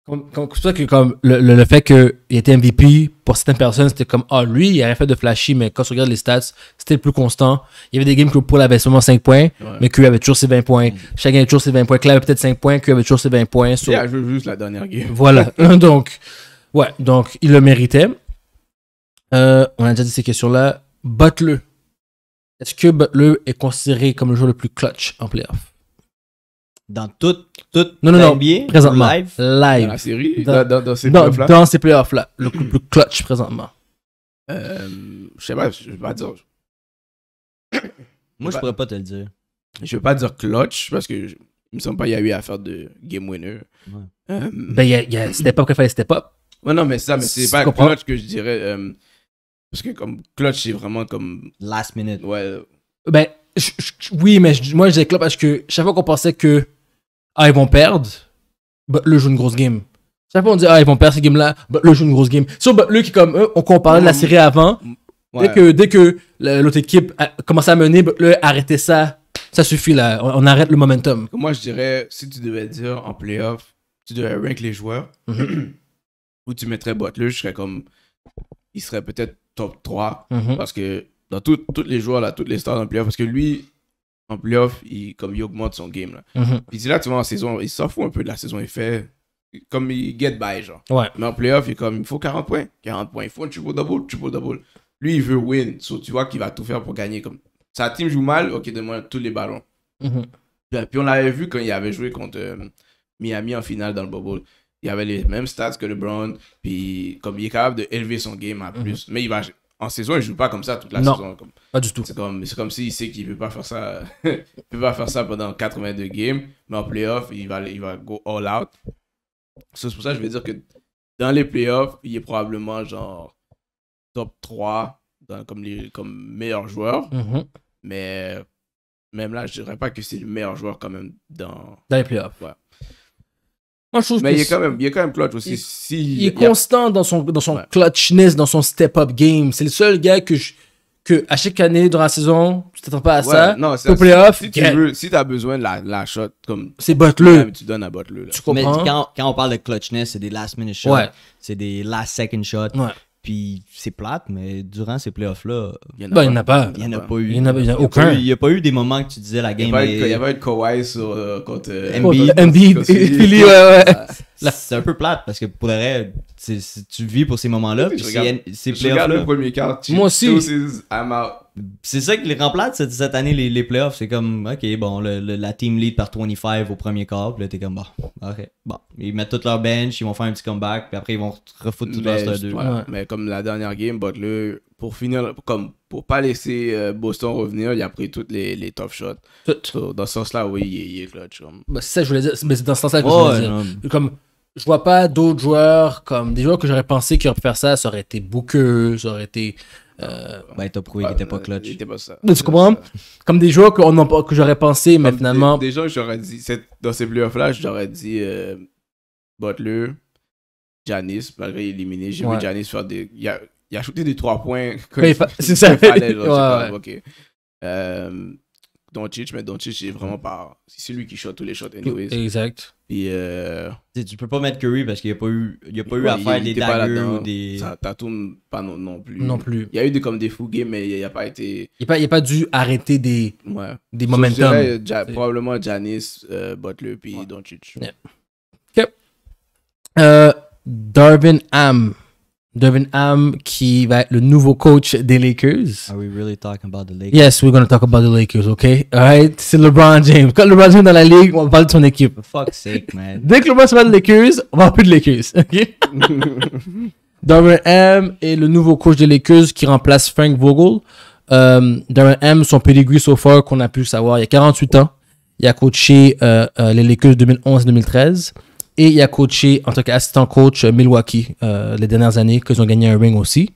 comme, comme, que comme le, le, le fait qu'il était MVP, pour certaines personnes, c'était comme Ah, lui, il a rien fait de flashy, mais quand tu regardes les stats, c'était le plus constant. Il y avait des games que Paul avait seulement 5 points, mais qu'il avait toujours ses 20 points. Chacun avait toujours ses 20 points. Claire avait peut-être 5 points, qu'il avait toujours ses 20 points. Il a juste la dernière game. Voilà. donc, ouais, donc il le méritait. Euh, on a déjà dit ces questions-là. Butler. Est-ce que Butler est considéré comme le joueur le plus clutch en playoff dans tout, tout non, non, non, présentement. Live. Dans la série, dans, dans, ces playoffs-là. Dans Le plus, clutch présentement. Euh, je sais pas, je vais pas dire. Moi, je pourrais pas te le dire. Je vais pas dire clutch parce que il me semble pas qu'il y a eu affaire de game winner. Ouais. Euh, ben, il y a, y step up qu'il fallait step up. Ouais, non, mais ça, mais c'est pas clutch que je dirais. Euh, parce que comme clutch, c'est vraiment comme. Last minute. Ouais. Ben, oui, mais moi, je dis clutch parce que chaque fois qu'on pensait que ah, ils vont perdre, bah, le joue une grosse game. Chaque fois, on dit, ah, ils vont perdre ces games-là, bah, le joue une grosse game. Sauf bah, eux qui, comme eux, on parlait de la mm. série avant. Mm. Dès que, dès que l'autre équipe a commencé à mener, le arrêter ça. Ça suffit là, on, arrête le momentum. Moi, je dirais, si tu devais dire en playoff, tu devais rank les joueurs, mhm. ou tu mettrais Butler, je serais comme. Il serait peut-être top 3, mhm. parce que dans tous les joueurs, là, toutes les stars en playoff, parce que lui, en playoff, il, comme il augmente son game. Là. Mhm. Puis là, tu vois, en saison, il s'en fout un peu de la saison. Il fait comme il get by, genre. Mais en playoff, il comme, il faut 40 points. 40 points, il faut un triple double, triple double. Lui, il veut win. So, tu vois qu'il va tout faire pour gagner. Comme sa team joue mal, ok, demande tous les ballons. Mhm. Puis on l'avait vu quand il avait joué contre euh, Miami en finale dans le bubble. Il avait les mêmes stats que LeBron. Puis comme il est capable de élever son game à mhm. plus. Mais il va en saison, il joue pas comme ça toute la saison. Comme, pas du tout. C'est comme, comme s'il sait qu'il peut pas faire ça. peut pas faire ça pendant 82 games, mais en playoff, il va, il va go all out. c'est pour ça que je vais dire que dans les playoffs, il est probablement genre top 3 comme, les, comme meilleur joueur. Mm-hmm. Mais même là, je dirais pas que c'est le meilleur joueur quand même dans, dans les playoffs mais il est, quand même, il quand même clutch aussi. Il, est constant dans son, dans son clutchness, dans son step-up game. C'est le seul gars que que à chaque année durant la saison, tu t'attends pas à ça. Au playoff. Si, si tu as besoin de la, la shot, comme. C'est Butler. Tu donnes à Butler. Là. Tu comprends? quand, on parle de clutchness, c'est des last minute shots. C'est des last second shots. Ouais. Puis c'est plate, mais durant ces playoffs-là, il n'y ben, en, a pas. Il n'y en a pas eu. Il n'y en a, aucun. Il n'y a pas eu des moments que tu disais la game. Il n'y a pas eu de Kawhi euh, contre euh, Embiid. Embiid. ouais, ouais. Ah, c'est un peu plate parce que pour le reste, tu vis pour ces moments-là. c'est Je regarde le premier quart. Moi aussi. C'est ça qui les rend plate cette, année, les, les playoffs. C'est comme, ok, bon, la team lead par 25 au premier quart. Puis là, t'es comme, bon, ok, bon. Ils mettent toute leur bench, ils vont faire un petit comeback. Puis après, ils vont refoutre tout le reste deux. Mais comme la dernière game, Butler, pour finir, comme, pour pas laisser euh, Boston revenir, il a pris toutes les, les top shots. dans ce sens-là, oui, il est, clutch. Bah, c'est ça que je voulais dire. Mais c'est dans ce sens-là que je voulais dire. Comme, je vois pas d'autres joueurs comme des joueurs que j'aurais pensé qui auraient pu faire ça, ça aurait été Booker, ça aurait été. Euh, bah, il prouvé qu'il était pas euh, clutch. Il était pas ça. Tu comprends? Comme des joueurs que, que j'aurais pensé, maintenant. mais finalement. Des, que j'aurais dit, dans ces off là j'aurais dit euh, Butler, Janis, malgré éliminé, j'ai vu Janis faire des. Il a, il a shooté des trois points. C'est ça. Il fallait, ouais, ok. Euh, Doncic, mais Doncic, c'est vraiment mm. pas. C'est lui qui shot tous les shots, anyways. Exact. Puis. Euh... Tu peux pas mettre Curry parce qu'il n'y a pas eu, il a pas eu à faire des dagues ou des. Ça, pas non, plus. Non plus. Il y a eu des, comme des fougues mais il n'y a, pas été. Il n'y a pas, dû arrêter des. Ouais. Des momentum. probablement Janice, euh, Butler, puis ouais. Doncic. Ok. Euh, Darvin Am. M qui va être le nouveau coach des Lakers. Are we really talking about the Lakers? Yes, we're going to talk about the Lakers, okay? right, c'est LeBron James. Quand LeBron James est dans la ligue, on va parler de son équipe. For fuck's sake, man. Dès que LeBron se va de Lakers, on va plus de Lakers, ok? M est le nouveau coach des Lakers qui remplace Frank Vogel. Euh, M, son pedigree so far qu'on a pu savoir, il y a 48 ans. Il a coaché euh, euh, les Lakers 2011-2013. Et il a coaché, en tant qu'assistant coach, euh, Milwaukee euh, les dernières années, qu'ils ont gagné un ring aussi.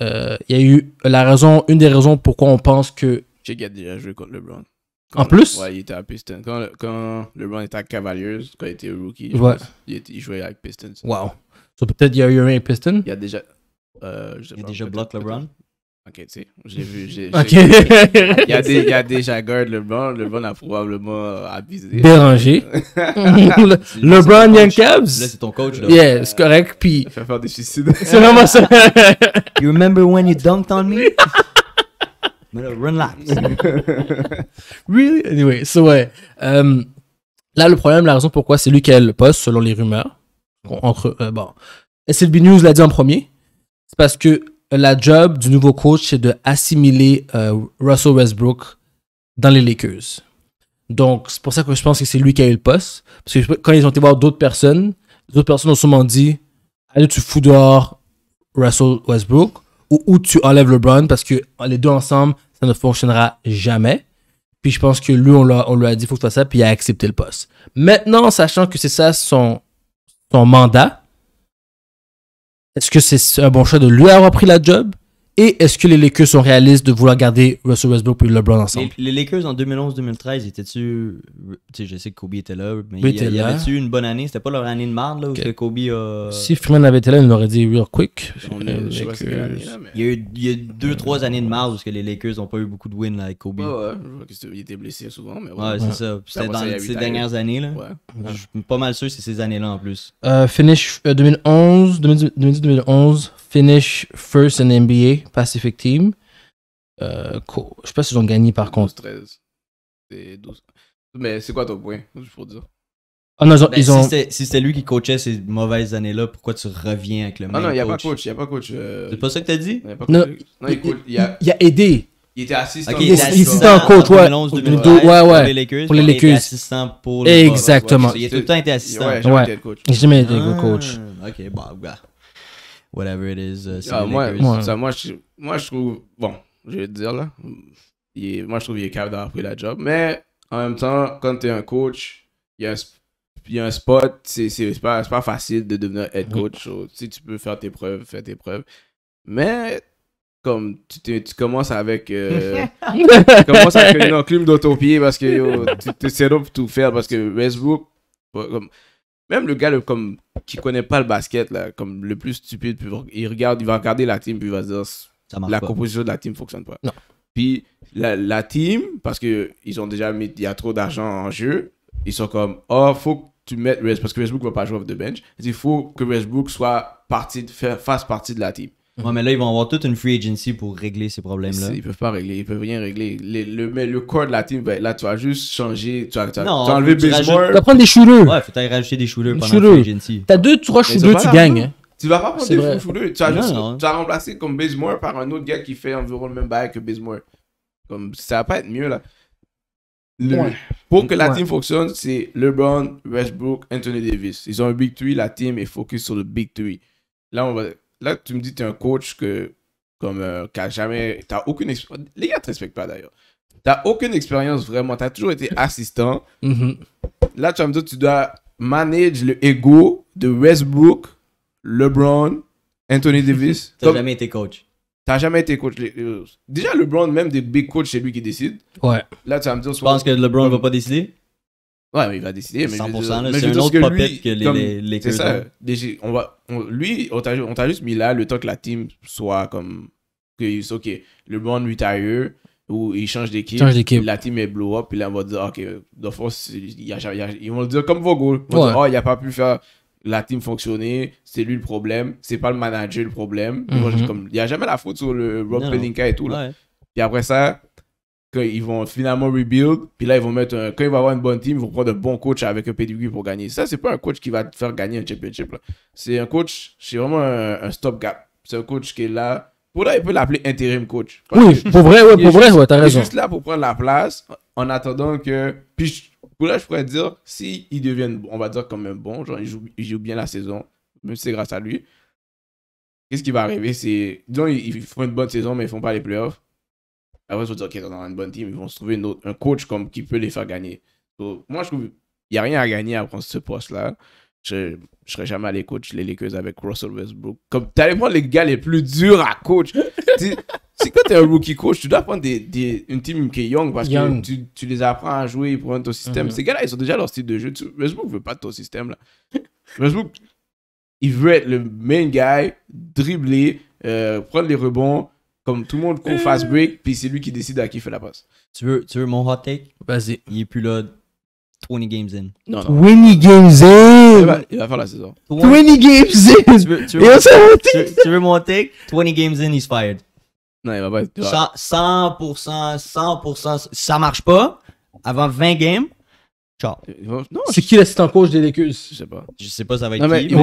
Euh, il y a eu la raison, une des raisons pourquoi on pense que. J'ai déjà joué contre LeBron. en plus Ouais, il était à Pistons. Quand, LeBron était à Cavaliers, quand il était rookie, il, il, jouait avec Pistons. Wow. Donc peut-être il y a eu un Piston. Il y a déjà. il a déjà bloqué LeBron Ok, tu sais, j'ai vu. J'ai, Il y a des, il y a des jaguars LeBron. LeBron a probablement abusé. Dérangé. LeBron Young Cubs. Là, c'est ton coach. Là. Yeah, c'est correct. Puis. fait faire des suicides. c'est vraiment ça. you remember when you dunked on me? run laps. really? Anyway, so ouais. Euh, là, le problème, la raison pourquoi c'est lui qui a le poste, selon les rumeurs. Entre, euh, bon. SLB News l'a dit en premier. C'est parce que la job du nouveau coach, c'est de assimiler euh, Russell Westbrook dans les Lakers. Donc, c'est pour ça que je pense que c'est lui qui a eu le poste. Parce que quand ils ont été voir d'autres personnes, d'autres personnes ont sûrement dit Allez, tu fous dehors Russell Westbrook ou, tu enlèves LeBron parce que les deux ensemble, ça ne fonctionnera jamais. Puis je pense que lui, on, lui a dit Faut que tu fasses ça, puis il a accepté le poste. Maintenant, sachant que c'est ça son, son mandat, est-ce que c'est un bon choix de lui avoir pris la job et est-ce que les Lakers sont réalistes de vouloir garder Russell Westbrook et LeBron ensemble? Les, Lakers en 2011-2013, étaient-tu. Tu sais, je sais que Kobe était là, mais il, y avait-tu une bonne année? C'était pas leur année de marde, là, où Kobe a. Si Freeman avait été là, il aurait dit real quick. il, y a eu, il y deux, trois euh, années de marde parce que les Lakers n'ont pas eu beaucoup de wins avec Kobe. Ouais, ouais. Il était blessé souvent, mais ouais. ouais c'est ça. C'était dans ces dernières années, là. Je suis pas mal sûr que c'est ces années-là en plus. Euh, finish 2011, euh, 2010-2011, finish first in NBA. Pacific Team. Euh, je sais pas s'ils ont gagné par contre. 13. C'est 12. Mais c'est quoi ton point faut dire ah non, ils ont, ben, Si c'était lui qui coachait ces mauvaises années-là, pourquoi tu reviens avec le même Ah non, il n'y a pas coach, il a pas coach. Euh, c'est pas ça que t'as dit n'y a pas Non, non il, coach, a... a... aidé. Il était assistant. il, était assistant coach, Pour les Lakers. Pour les Lakers. Il assistant pour Exactement. Il a tout le temps été assistant. Ouais, a jamais été ah, coach. ok, bah, bah whatever it is. Uh, ah, moi, moi, je, moi, je trouve. Bon, je vais te dire là. moi, je trouve qu'il est capable d'avoir pris la job. Mais en même temps, quand tu es un coach, il y a un, un spot, c'est pas, pas facile de devenir head coach. si tu peux faire tes preuves, fais tes preuves. Mais comme tu, tu commences avec euh, tu commences avec une enclume d'autopier parce que tu essaies tout faire parce que Facebook comme, même le gars qui comme, qui connaît pas le basket, comme le plus stupide, il, regarde, il va regarder la team, puis il va se dire la composition de la team fonctionne pas. Puis la, team, parce qu'ils ont déjà mis, il y a trop d'argent en jeu, ils sont comme Oh, faut que tu mettes parce que Westbrook va pas jouer off the bench. Il faut que Westbrook soit partie fasse partie de la team. Ouais, mais là, ils vont avoir toute une free agency pour régler ces problèmes-là. Ils peuvent pas régler, ils peuvent rien régler. le, le corps de la team, ben, là, tu vas juste changer, tu as tu Bismore. tu vas enlever Tu prendre des shooters. Ouais, faut t'aller rajouter des shooters pendant la free agency. T'as deux, trois shooters, tu gagnes. Hein. Hein. Tu vas pas prendre des shooters. Tu as juste, tu remplacer comme Bismore par un autre gars qui fait environ le même bail que Bismore. Comme, ça va pas être mieux, là. Pour que la team fonctionne, c'est LeBron, Westbrook, Anthony Davis. Ils ont un big three, la team est focus sur le big three. Là, on va là, tu me dis, tu es un coach que, comme, euh, qui a jamais. T'as aucune expérience. Les gars te respectent pas d'ailleurs. Tu n'as aucune expérience vraiment. Tu as toujours été assistant. Mm-hmm. Là, tu me dire, tu dois manage le ego de Westbrook, LeBron, Anthony Davis. Tu n'as jamais été coach. Tu T'as jamais été coach. Euh, déjà, LeBron, même des big coachs, c'est lui qui décide. Ouais. Là, tu vas me dire. Tu pense que LeBron ne va pas décider. Ouais, il va décider. Mais 100%, mais c'est un autre que que les, C'est ça. on va, lui, on t'a juste mis là le temps que la team soit comme. Que, ok, le bon retire ou il change d'équipe. La team est blow up. Puis là, on va dire, ok, de force, ils vont le dire comme Vogel. ils vont dire, oh, il n'a pas pu faire la team fonctionner, c'est lui le problème, c'est pas le manager le problème. Mm-hmm. Il n'y a jamais la faute sur le Rob Pelinka et tout. Là. après ça, qu'ils ils vont finalement rebuild, puis là, ils vont mettre un, quand ils vont avoir une bonne team, ils vont prendre un bon coach avec un pedigree pour gagner. Ça, c'est pas un coach qui va te faire gagner un championship. C'est un coach, c'est vraiment un, stopgap. C'est un coach qui est là. Pour là, il peut l'appeler intérim coach. Oui, pour vrai, ouais, pour vrai, ouais, t'as raison. Il est juste là pour prendre la place en attendant que. Puis pour là, je pourrais dire, s'ils ils deviennent, on va dire, quand même bon, genre, ils jouent, bien la saison, même si c'est grâce à lui. Qu'est-ce qui va arriver C'est. Disons, ils, ils font une bonne saison, mais ils font pas les playoffs après, ils vont OK, une bonne team. Ils vont se trouver un coach comme, qui peut les faire gagner. moi, je trouve qu'il n'y a rien à gagner à prendre ce poste-là. Je ne serais jamais allé coach les Lakers avec Russell Westbrook. Comme tu allais prendre les gars les plus durs à coach. C'est quand tu es un rookie coach, tu dois prendre des, une team qui est young parce que tu, les apprends à jouer, ils prennent ton système. Uh-huh. Ces gars-là, ils ont déjà leur style de jeu. Westbrook ne veut pas de ton système. là. Westbrook, il veut être le main guy, dribbler, euh, prendre les rebonds, comme tout le monde court fast break, puis c'est lui qui décide à qui fait la passe. Tu veux, mon hot take Vas-y. Il est plus là 20 games in. 20 games in il va, faire la saison. 20, games in tu veux, mon, tu, take 20 games in, he's fired. Non, il va pas être. 100%, 100%, ça marche pas. Avant 20 games, ciao. C'est qui en coach des Lakers Je sais pas. Je sais pas, ça va être Ouais, mais lui,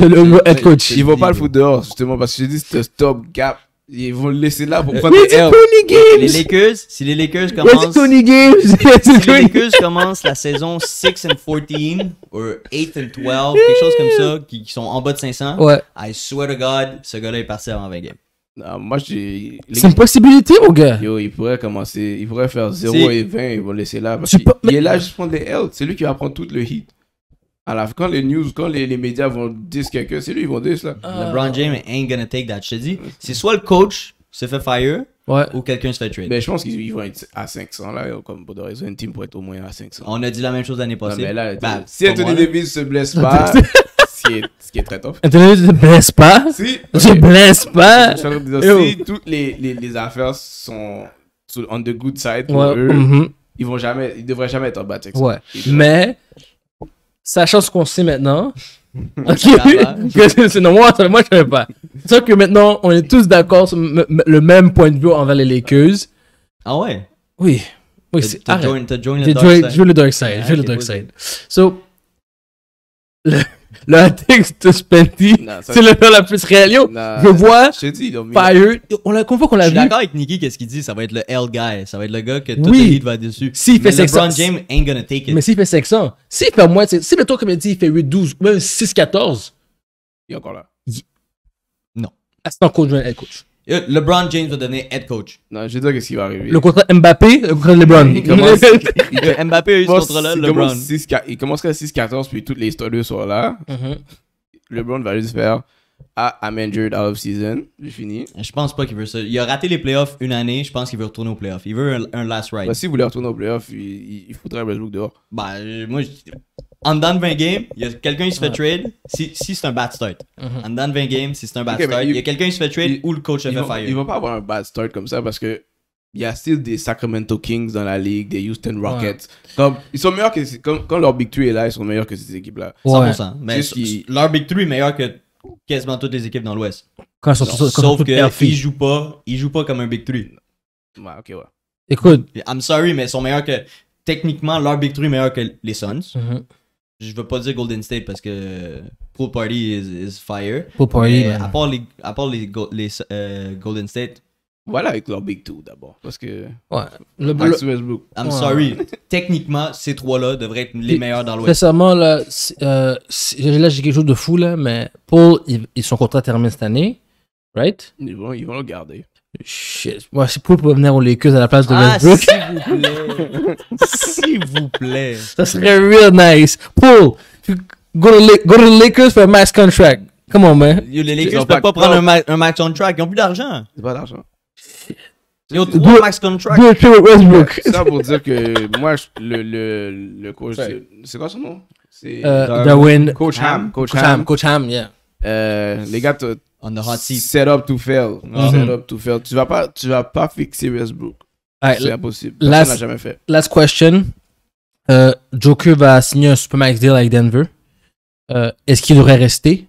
le, coach. Il va pas le foutre dehors, justement, parce que j'ai dit, stop gap ils vont le laisser là pour euh, prendre l'air. Les Lakers, si les Lakers commencent. Tony Games? si les Lakers commencent la saison 6 and 14, ou 8 and 12, quelque chose comme ça, qui, sont en bas de 500, ouais. I swear to God, ce gars-là est parti avant 20 games. Non, moi, C'est une possibilité, mon gars. Yo, il pourrait commencer. Il pourrait faire 0 et 20. Ils vont le laisser là. Parce il, il est là juste prendre des L. C'est lui qui va prendre tout le hit. Alors quand les news, quand les, les médias vont dire quelqu'un, c'est lui, ils vont dire ça. Euh, LeBron James ain't gonna take that. Je te dis, c'est soit le coach se fait fire ou quelqu'un se fait trade. Mais ben, je pense qu'ils vont être à 500 là, comme pour de raison, une team pourrait être au moins à 500. On a dit la même chose l'année passée. si bah, Anthony Davis se blesse pas. Ce qui, est, très top. Anthony Davis ne blesse pas. Si. se blesse pas. si toutes les, les, affaires sont on the good side pour eux, mm-hmm. ils vont jamais, ils devraient jamais être en bas. Ouais. Mais sachant ce qu'on sait maintenant, ok, C'est moi, moi je savais pas. C'est que maintenant, on est tous d'accord sur le même point de vue envers les Lakers. Ah ouais? Oui. Oui, c'est. T'as join, le dark side. Join le dark side. le dark side. So, le, le texte Spendy. C'est le nom la plus réel. Yo, je vois. Fire. On la voit qu'on l'a vu. Je suis d'accord avec Nicky, qu'est-ce qu'il dit Ça va être le L guy. Ça va être le gars que tout le monde va dessus. S'il fait 600. James ain't gonna take it. Mais s'il fait 500, s'il fait moins, si le tour, comme il dit, il fait 8, 12, même 6, 14. Il est encore là. Non. Ah, c'est un coach, coach. LeBron James va donner head coach. Non, je dit qu'est-ce qui va arriver. Le contrat Mbappé, le contrat LeBron. Il Mbappé a eu ce contrat-là, LeBron. il commencerait à 6-14, puis toutes les stories sont là. Mm-hmm. LeBron va juste faire ah, I'm injured out of season. J'ai fini. Je pense pas qu'il veut ça. Il a raté les playoffs une année. Je pense qu'il veut retourner aux playoffs. Il veut un, last ride. Bah, si vous voulez retourner aux playoffs, il, il, il faudrait look dehors. Bah, euh, moi, je en 20 games, il y a quelqu'un qui se fait trade si, si c'est un bad start. Mhm. En 20 games, si c'est un bad start, il y a quelqu'un qui se fait trade ou le coach se fait fire. Il va pas avoir un bad start comme ça parce que y a still des Sacramento Kings dans la ligue, des Houston Rockets. ils sont meilleurs que. quand leur Big 3 est là, ils sont meilleurs que ces équipes-là. 100%. Mais leur Big 3 est meilleur que quasiment toutes les équipes dans l'Ouest. Sauf qu'ils ne pas, ils jouent pas comme un Big 3. Ouais, ok, ouais. Écoute. I'm sorry, mais ils sont meilleurs que. Techniquement, leur Big 3 est meilleur que les Suns. Mhm je veux pas dire Golden State parce que Pool Party is, fire. Pool Party, à part les, euh, Golden State. Voilà avec leur Big Two d'abord. Parce que. Ouais. Le, le I'm sorry. Techniquement, ces trois-là devraient être les meilleurs dans l'Ouest. Récemment, là, euh, là j'ai quelque chose de fou, là, mais Paul, sont sont contrat termine cette année. Right? ils vont le garder. Shit. c'est pour venir aux Lakers à la place de ah, Westbrook. S'il vous plaît. s'il vous plaît. Ça serait real nice. Paul, go to, the Lakers for a max contract. Come on, man. Yo, les Lakers ne peuvent pas prendre un, un max contract. Ils ont plus d'argent. C'est pas d'argent. Ils ont trois max contract. Westbrook. Ça pour dire que moi, le, le, le coach. C'est quoi son nom? C'est. Euh, Darwin. Coach Ham. Coach Ham. Coach Ham, yeah. Euh, les gars, on the hot seat. Set up to fail. Mm-hmm. to fail. Tu vas pas, tu vas pas fixer Westbrook. c'est impossible. Personne last, jamais fait. Last question. Euh, Joker va signer un Supermax deal avec Denver. Euh, est-ce qu'il devrait rester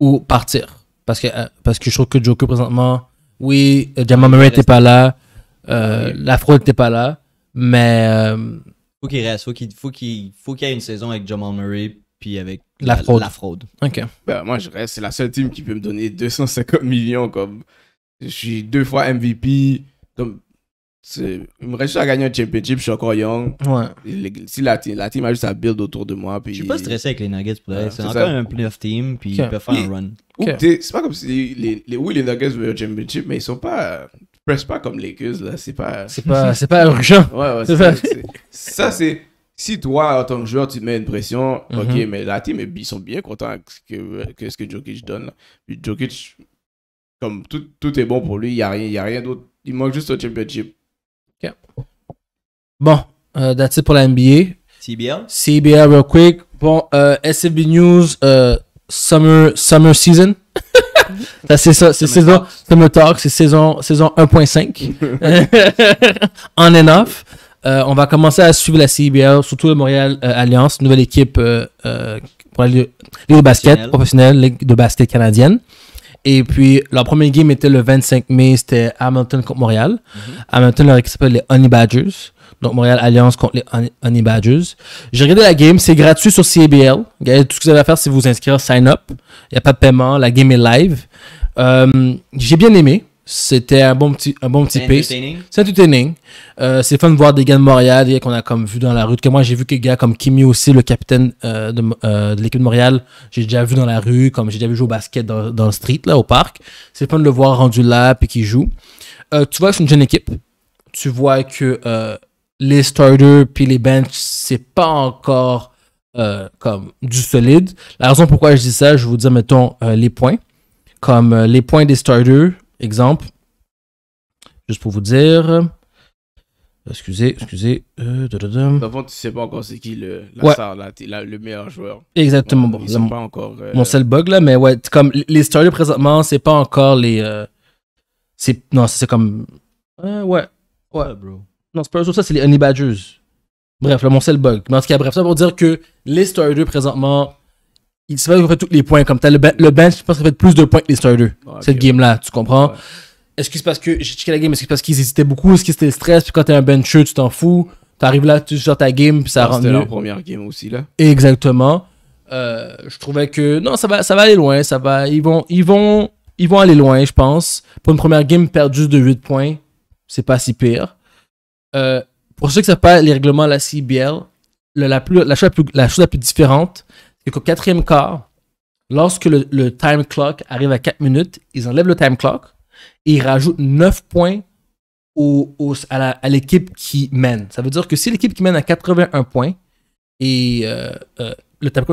ou partir? Parce que, euh, parce que je trouve que Joker présentement, oui, euh, Jamal Murray n'était pas là, euh, la fraude n'était pas là, mais. faut qu'il reste, faut qu'il faut qu'il faut qu'il y ait une saison avec Jamal Murray avec la, fraude. OK. Ben, moi, je reste, c'est la seule team qui peut me donner 250 millions. Comme je suis deux fois MVP. Comme, il me reste à gagner un championship, je suis encore young. Ouais. si la, la, team a juste à build autour de moi. Puis... Je suis pas stressé avec les Nuggets C'est encore un playoff team, puis ils peuvent faire un run. C'est pas comme si. Les, les, oui, Nuggets veulent un championship, mais ils sont pas. Presque pas comme les Lakers, là. C'est pas. C'est pas, pas urgent. Ouais, ouais. Ça, c'est si toi, en tant que joueur, tu te mets une pression, mhm. ok, mais la team, ils sont bien contents que, ce que Jokic donne. Puis Jokic, comme tout, tout, est bon pour lui, il n'y a rien, rien d'autre. Il manque juste le championship. OK. Bon, euh, that's it pour la NBA. CBL. CBL, real quick. Bon, euh, SB SFB News, euh, summer, summer season. c'est ça, c'est saison, Summer Talk, c'est saison, saison 1.5. On and off. Euh, on va commencer à suivre la CBL, surtout le Montréal euh, Alliance, nouvelle équipe euh, pour la Ligue de basket professionnelle, Ligue de basket canadienne. Et puis, leur premier game était le 25 mai, c'était Hamilton contre Montréal. Mm-hmm. Hamilton, leur équipe s'appelle les Honey Badgers. Donc, Montréal Alliance contre les Honey, Badgers. J'ai regardé la game, c'est gratuit sur CBL. Tout ce que vous avez à faire, c'est vous inscrire, sign up. Il n'y a pas de paiement, la game est live. J'ai bien aimé c'était un bon petit un bon petit c'est entertaining euh, c'est fun de voir des gars de Montréal qu'on a comme vu dans la rue moi j'ai vu que gars comme Kimi aussi le capitaine euh, euh, de, l'équipe de Montréal j'ai déjà vu dans la rue comme j'ai déjà vu jouer au basket dans, le street là au parc c'est fun de le voir rendu là puis qu'il joue tu vois c'est une jeune équipe tu vois que les starters puis les bench c'est pas encore comme du solide la raison pourquoi je dis ça je vous dis mettons les points comme les points des starters Exemple, juste pour vous dire. Excusez, excusez. Euh, Avant, tu sais pas encore c'est qui le, la star, la, le meilleur joueur. Exactement. Bon, bon, pas encore. Euh, bug là, mais ouais, comme les stories présentement, c'est pas encore les. Euh, c'est non, c'est comme. ouais, ouais, bro. Non, c'est pas ça, c'est les Honey Badgers. Bref, là, mon seul bug. Mais en tout cas, bref, ça pour dire que les 2 présentement, il se fait tous les points comme tel. Ben, le, bench, je pense qu'il fait plus de points que les starters, ah, cette game-là, tu comprends? Est-ce que c'est parce que j'ai checké la game, est-ce que c'est parce qu'ils hésitaient beaucoup, est-ce que c'était le stress, puis quand t'es un bencher, tu t'en fous, t'arrives là, tu joues ta game, puis ça ah, rentre. C'était leur première game aussi, là. Exactement. Euh, je trouvais que non, ça va, ça va aller loin, ça va, ils vont, ils vont, ils vont aller loin, je pense. Pour une première game perdue de 8 points, c'est pas si pire. Euh, pour ceux qui savent pas les règlements de la CBL, la, la chose la plus différente, c'est qu'au quatrième quart, lorsque le, time clock arrive à 4 minutes, ils enlèvent le time clock et ils rajoutent 9 points au, à l'équipe qui mène. Ça veut dire que si l'équipe qui mène à 81 points et euh, euh, le, time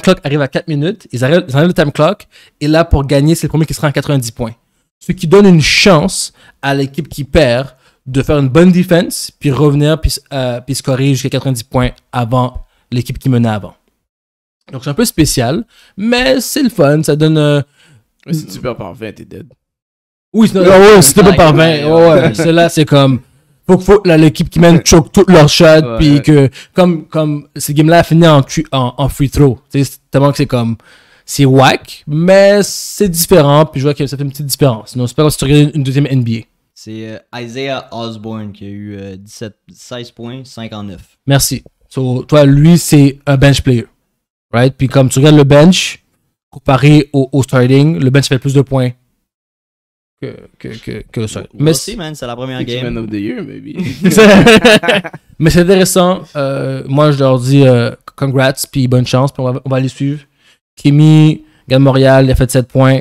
clock, arrive à 4 minutes, ils, enlèvent le time clock et là, pour gagner, c'est le premier qui sera à 90 points. Ce qui donne une chance à l'équipe qui perd de faire une bonne défense, puis revenir, puis, euh, puis scorer jusqu'à 90 points avant l'équipe qui menait avant. Donc c'est un peu spécial, mais c'est le fun, ça donne. c'est euh, super si tu perds par 20, t'es dead. Oui, c'est ah super si par 20, ouais, ouais. celle-là, c'est comme. Faut que l'équipe qui mène choke toutes leurs shots, puis que. Comme, comme ce game-là a en, en, free throw. C'est tellement que c'est comme. C'est whack, mais c'est différent, puis je vois que ça fait une petite différence. Sinon, c'est pas comme si tu regardes une deuxième NBA. C'est euh, Isaiah Osborne qui a eu 17, euh, 16 points, 59. Merci. toi, lui, c'est un bench player. Right? Puis comme tu regardes le bench, comparé au, au starting, le bench fait plus de points que, que, que, le starting. mais c'est la première game. mais c'est intéressant. Euh, moi, je leur dis euh, congrats, puis bonne chance, puis on va, les suivre. Kimi, Gagne Montréal, il a fait 7 points.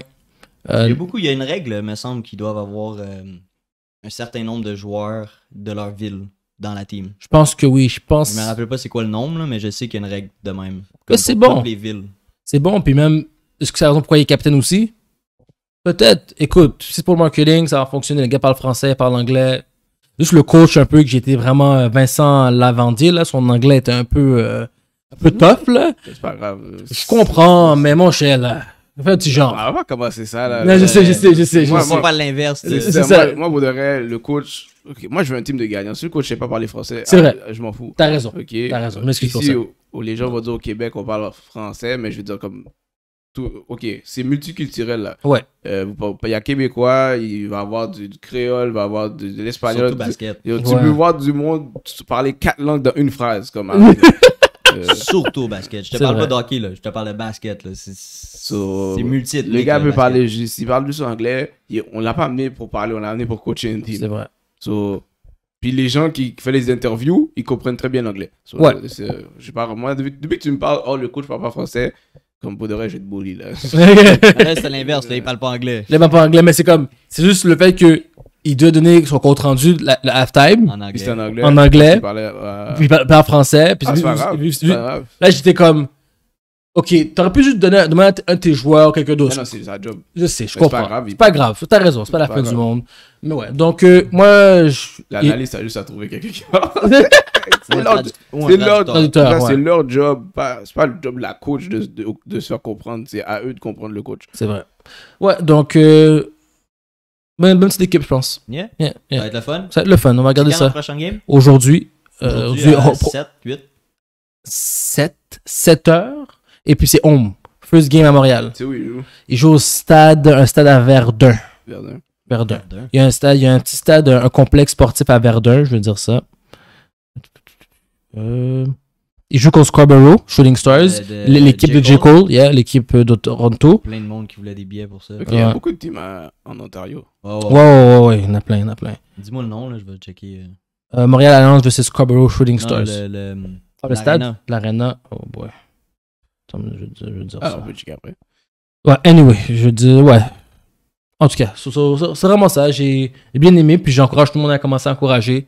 Euh, il y a beaucoup, il y a une règle, me semble, qu'ils doivent avoir un certain nombre de joueurs de leur ville dans la team. Je pense que oui, je pense. Je me rappelle pas c'est quoi le nombre, mais je sais qu'il y a une règle de même. c'est bon. les villes. C'est bon, puis même, est-ce que c'est la raison pourquoi il est capitaine aussi Peut-être. Écoute, c'est pour le marketing, ça va fonctionner. Le gars parle français, parle anglais. Juste le coach un peu que j'étais vraiment euh, Vincent Lavandier, là, son anglais était un peu, euh, un peu mhm. tough, là. C'est pas grave. Je comprends, mais mon cher, là. Fais un petit genre. Ah, on va commencer ça, là. Non, je sais, je sais, je sais. On je moi l'inverse. pas l'inverse. Moi, moi, le coach, Ok, Moi, je veux un team de gagnants. Si le coach ne sait pas parler français, c'est vrai. Ah, je m'en fous. T'as raison. Ok. T'as raison. Ici, pour Où, les gens vont dire au Québec, on parle français, mais je veux dire comme. ok, c'est multiculturel là. Ouais. il euh, y a Québécois, il va avoir du, créole, il va avoir de, l'espagnol. Surtout basket. Tu, peux voir du monde parler quatre langues dans une phrase. comme hein. euh, Surtout basket. Je te parle pas d'hockey, là. Je te parle de basket, là. C'est so, multiple. Le gars peut parler juste. Il parle juste anglais. on on l'a pas amené pour parler, on l'a amené pour coacher une team. C'est vrai. So, puis les gens qui, font les interviews, ils comprennent très bien l'anglais. Euh, je parle, moi, depuis, que tu me parles, oh, le coach parle pas français, comme pour de vrai, je vais te là. c'est l'inverse, il parle pas anglais. Il parle pas anglais, mais c'est comme, c'est juste le fait que il doit donner son compte rendu la, half halftime en anglais en anglais, puis il euh, parle, français puis c'est là j'étais comme Ok, t'aurais pu juste donner, demander à un de tes joueurs, quelqu'un d'autre. Non, non c'est sa job. Je sais, je comprends. C'est pas grave. C'est pas grave, t'as raison, c'est pas la fin du monde. Mais ouais, donc euh, moi. Je... L'analyste a juste à trouver quelqu'un c'est leur, c'est leur, c'est leur job. C'est pas le job de la coach de, de, se faire comprendre. C'est à eux de comprendre le coach. C'est vrai. Ouais, donc. Euh, bonne Même, équipe, je pense. Yeah. Ça va être le fun. Ça va être le fun. On va regarder ça. Euh, aujourd'hui. Aujourd'hui, euh, aujourd 7, 8. 7, 7 heures. Et puis c'est home. First game à Montréal. il joue au stade, un stade à Verdun. Verdun. Verdun. Il y a un stade, il y a un petit stade, un complexe sportif à Verdun, je veux dire ça. Euh, il joue contre Scarborough, Shooting Stars, l'équipe de J. Cole, yeah, l'équipe de Toronto. Plein de monde qui voulait des billets pour ça. Il y a beaucoup de teams en Ontario. ouais, ouais, ouais, il y en a plein, il y en a plein. Dis-moi le nom, là, je vais checker. Euh. Euh, Montréal Alliance versus Scarborough Shooting Stars. le, le ah, stade L'Arena. Oh boy. Je veux dire, je veux dire ah, ça. Ouais, anyway, je veux dire, ouais. En tout cas, c'est vraiment ça. J'ai bien aimé, puis j'encourage tout le monde à commencer à encourager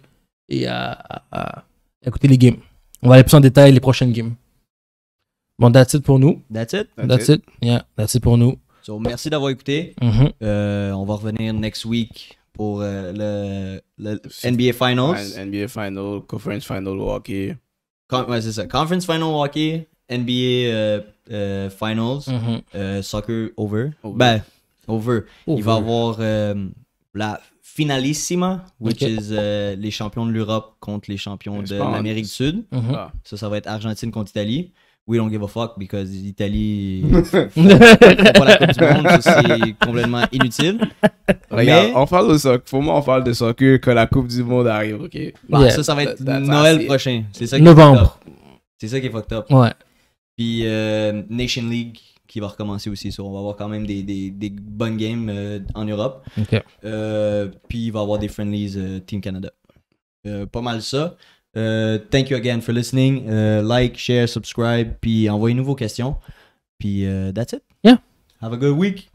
et à, écouter les games. On va aller plus en détail les prochaines games. Bon, that's it pour nous. That's it. That's, it. Yeah, that's it pour nous. So, merci d'avoir écouté. Mm-hmm. Euh, on va revenir next week pour euh, le, NBA Finals. NBA Finals Conference Final Hockey. ouais, c'est ça. Conference Final Hockey, NBA euh, euh, Finals, mhm. euh, soccer over. over. Ben, over. Il va avoir la finalissima, which is les champions de l'Europe contre les champions de l'Amérique du Sud. Mhm. Ah. Ça, ça va être Argentine contre Italie. We don't give a fuck because l'Italie Faut pas la Coupe du Monde, c'est complètement inutile. Regarde, on parle de soccer. Faut moi, on parle de soccer que la Coupe du Monde arrive, ok? Ça, ça va être Noël prochain. C'est ça Novembre. C'est ça qui est fucked up. Ouais. Puis euh, Nation League qui va recommencer aussi. on va avoir quand même des, des, bonnes games euh, en Europe. Euh, puis il va y avoir des friendlies Team Canada. pas mal ça. thank you again for listening. like, share, subscribe, puis envoyez-nous vos questions. Puis that's it. Yeah. Have a good week.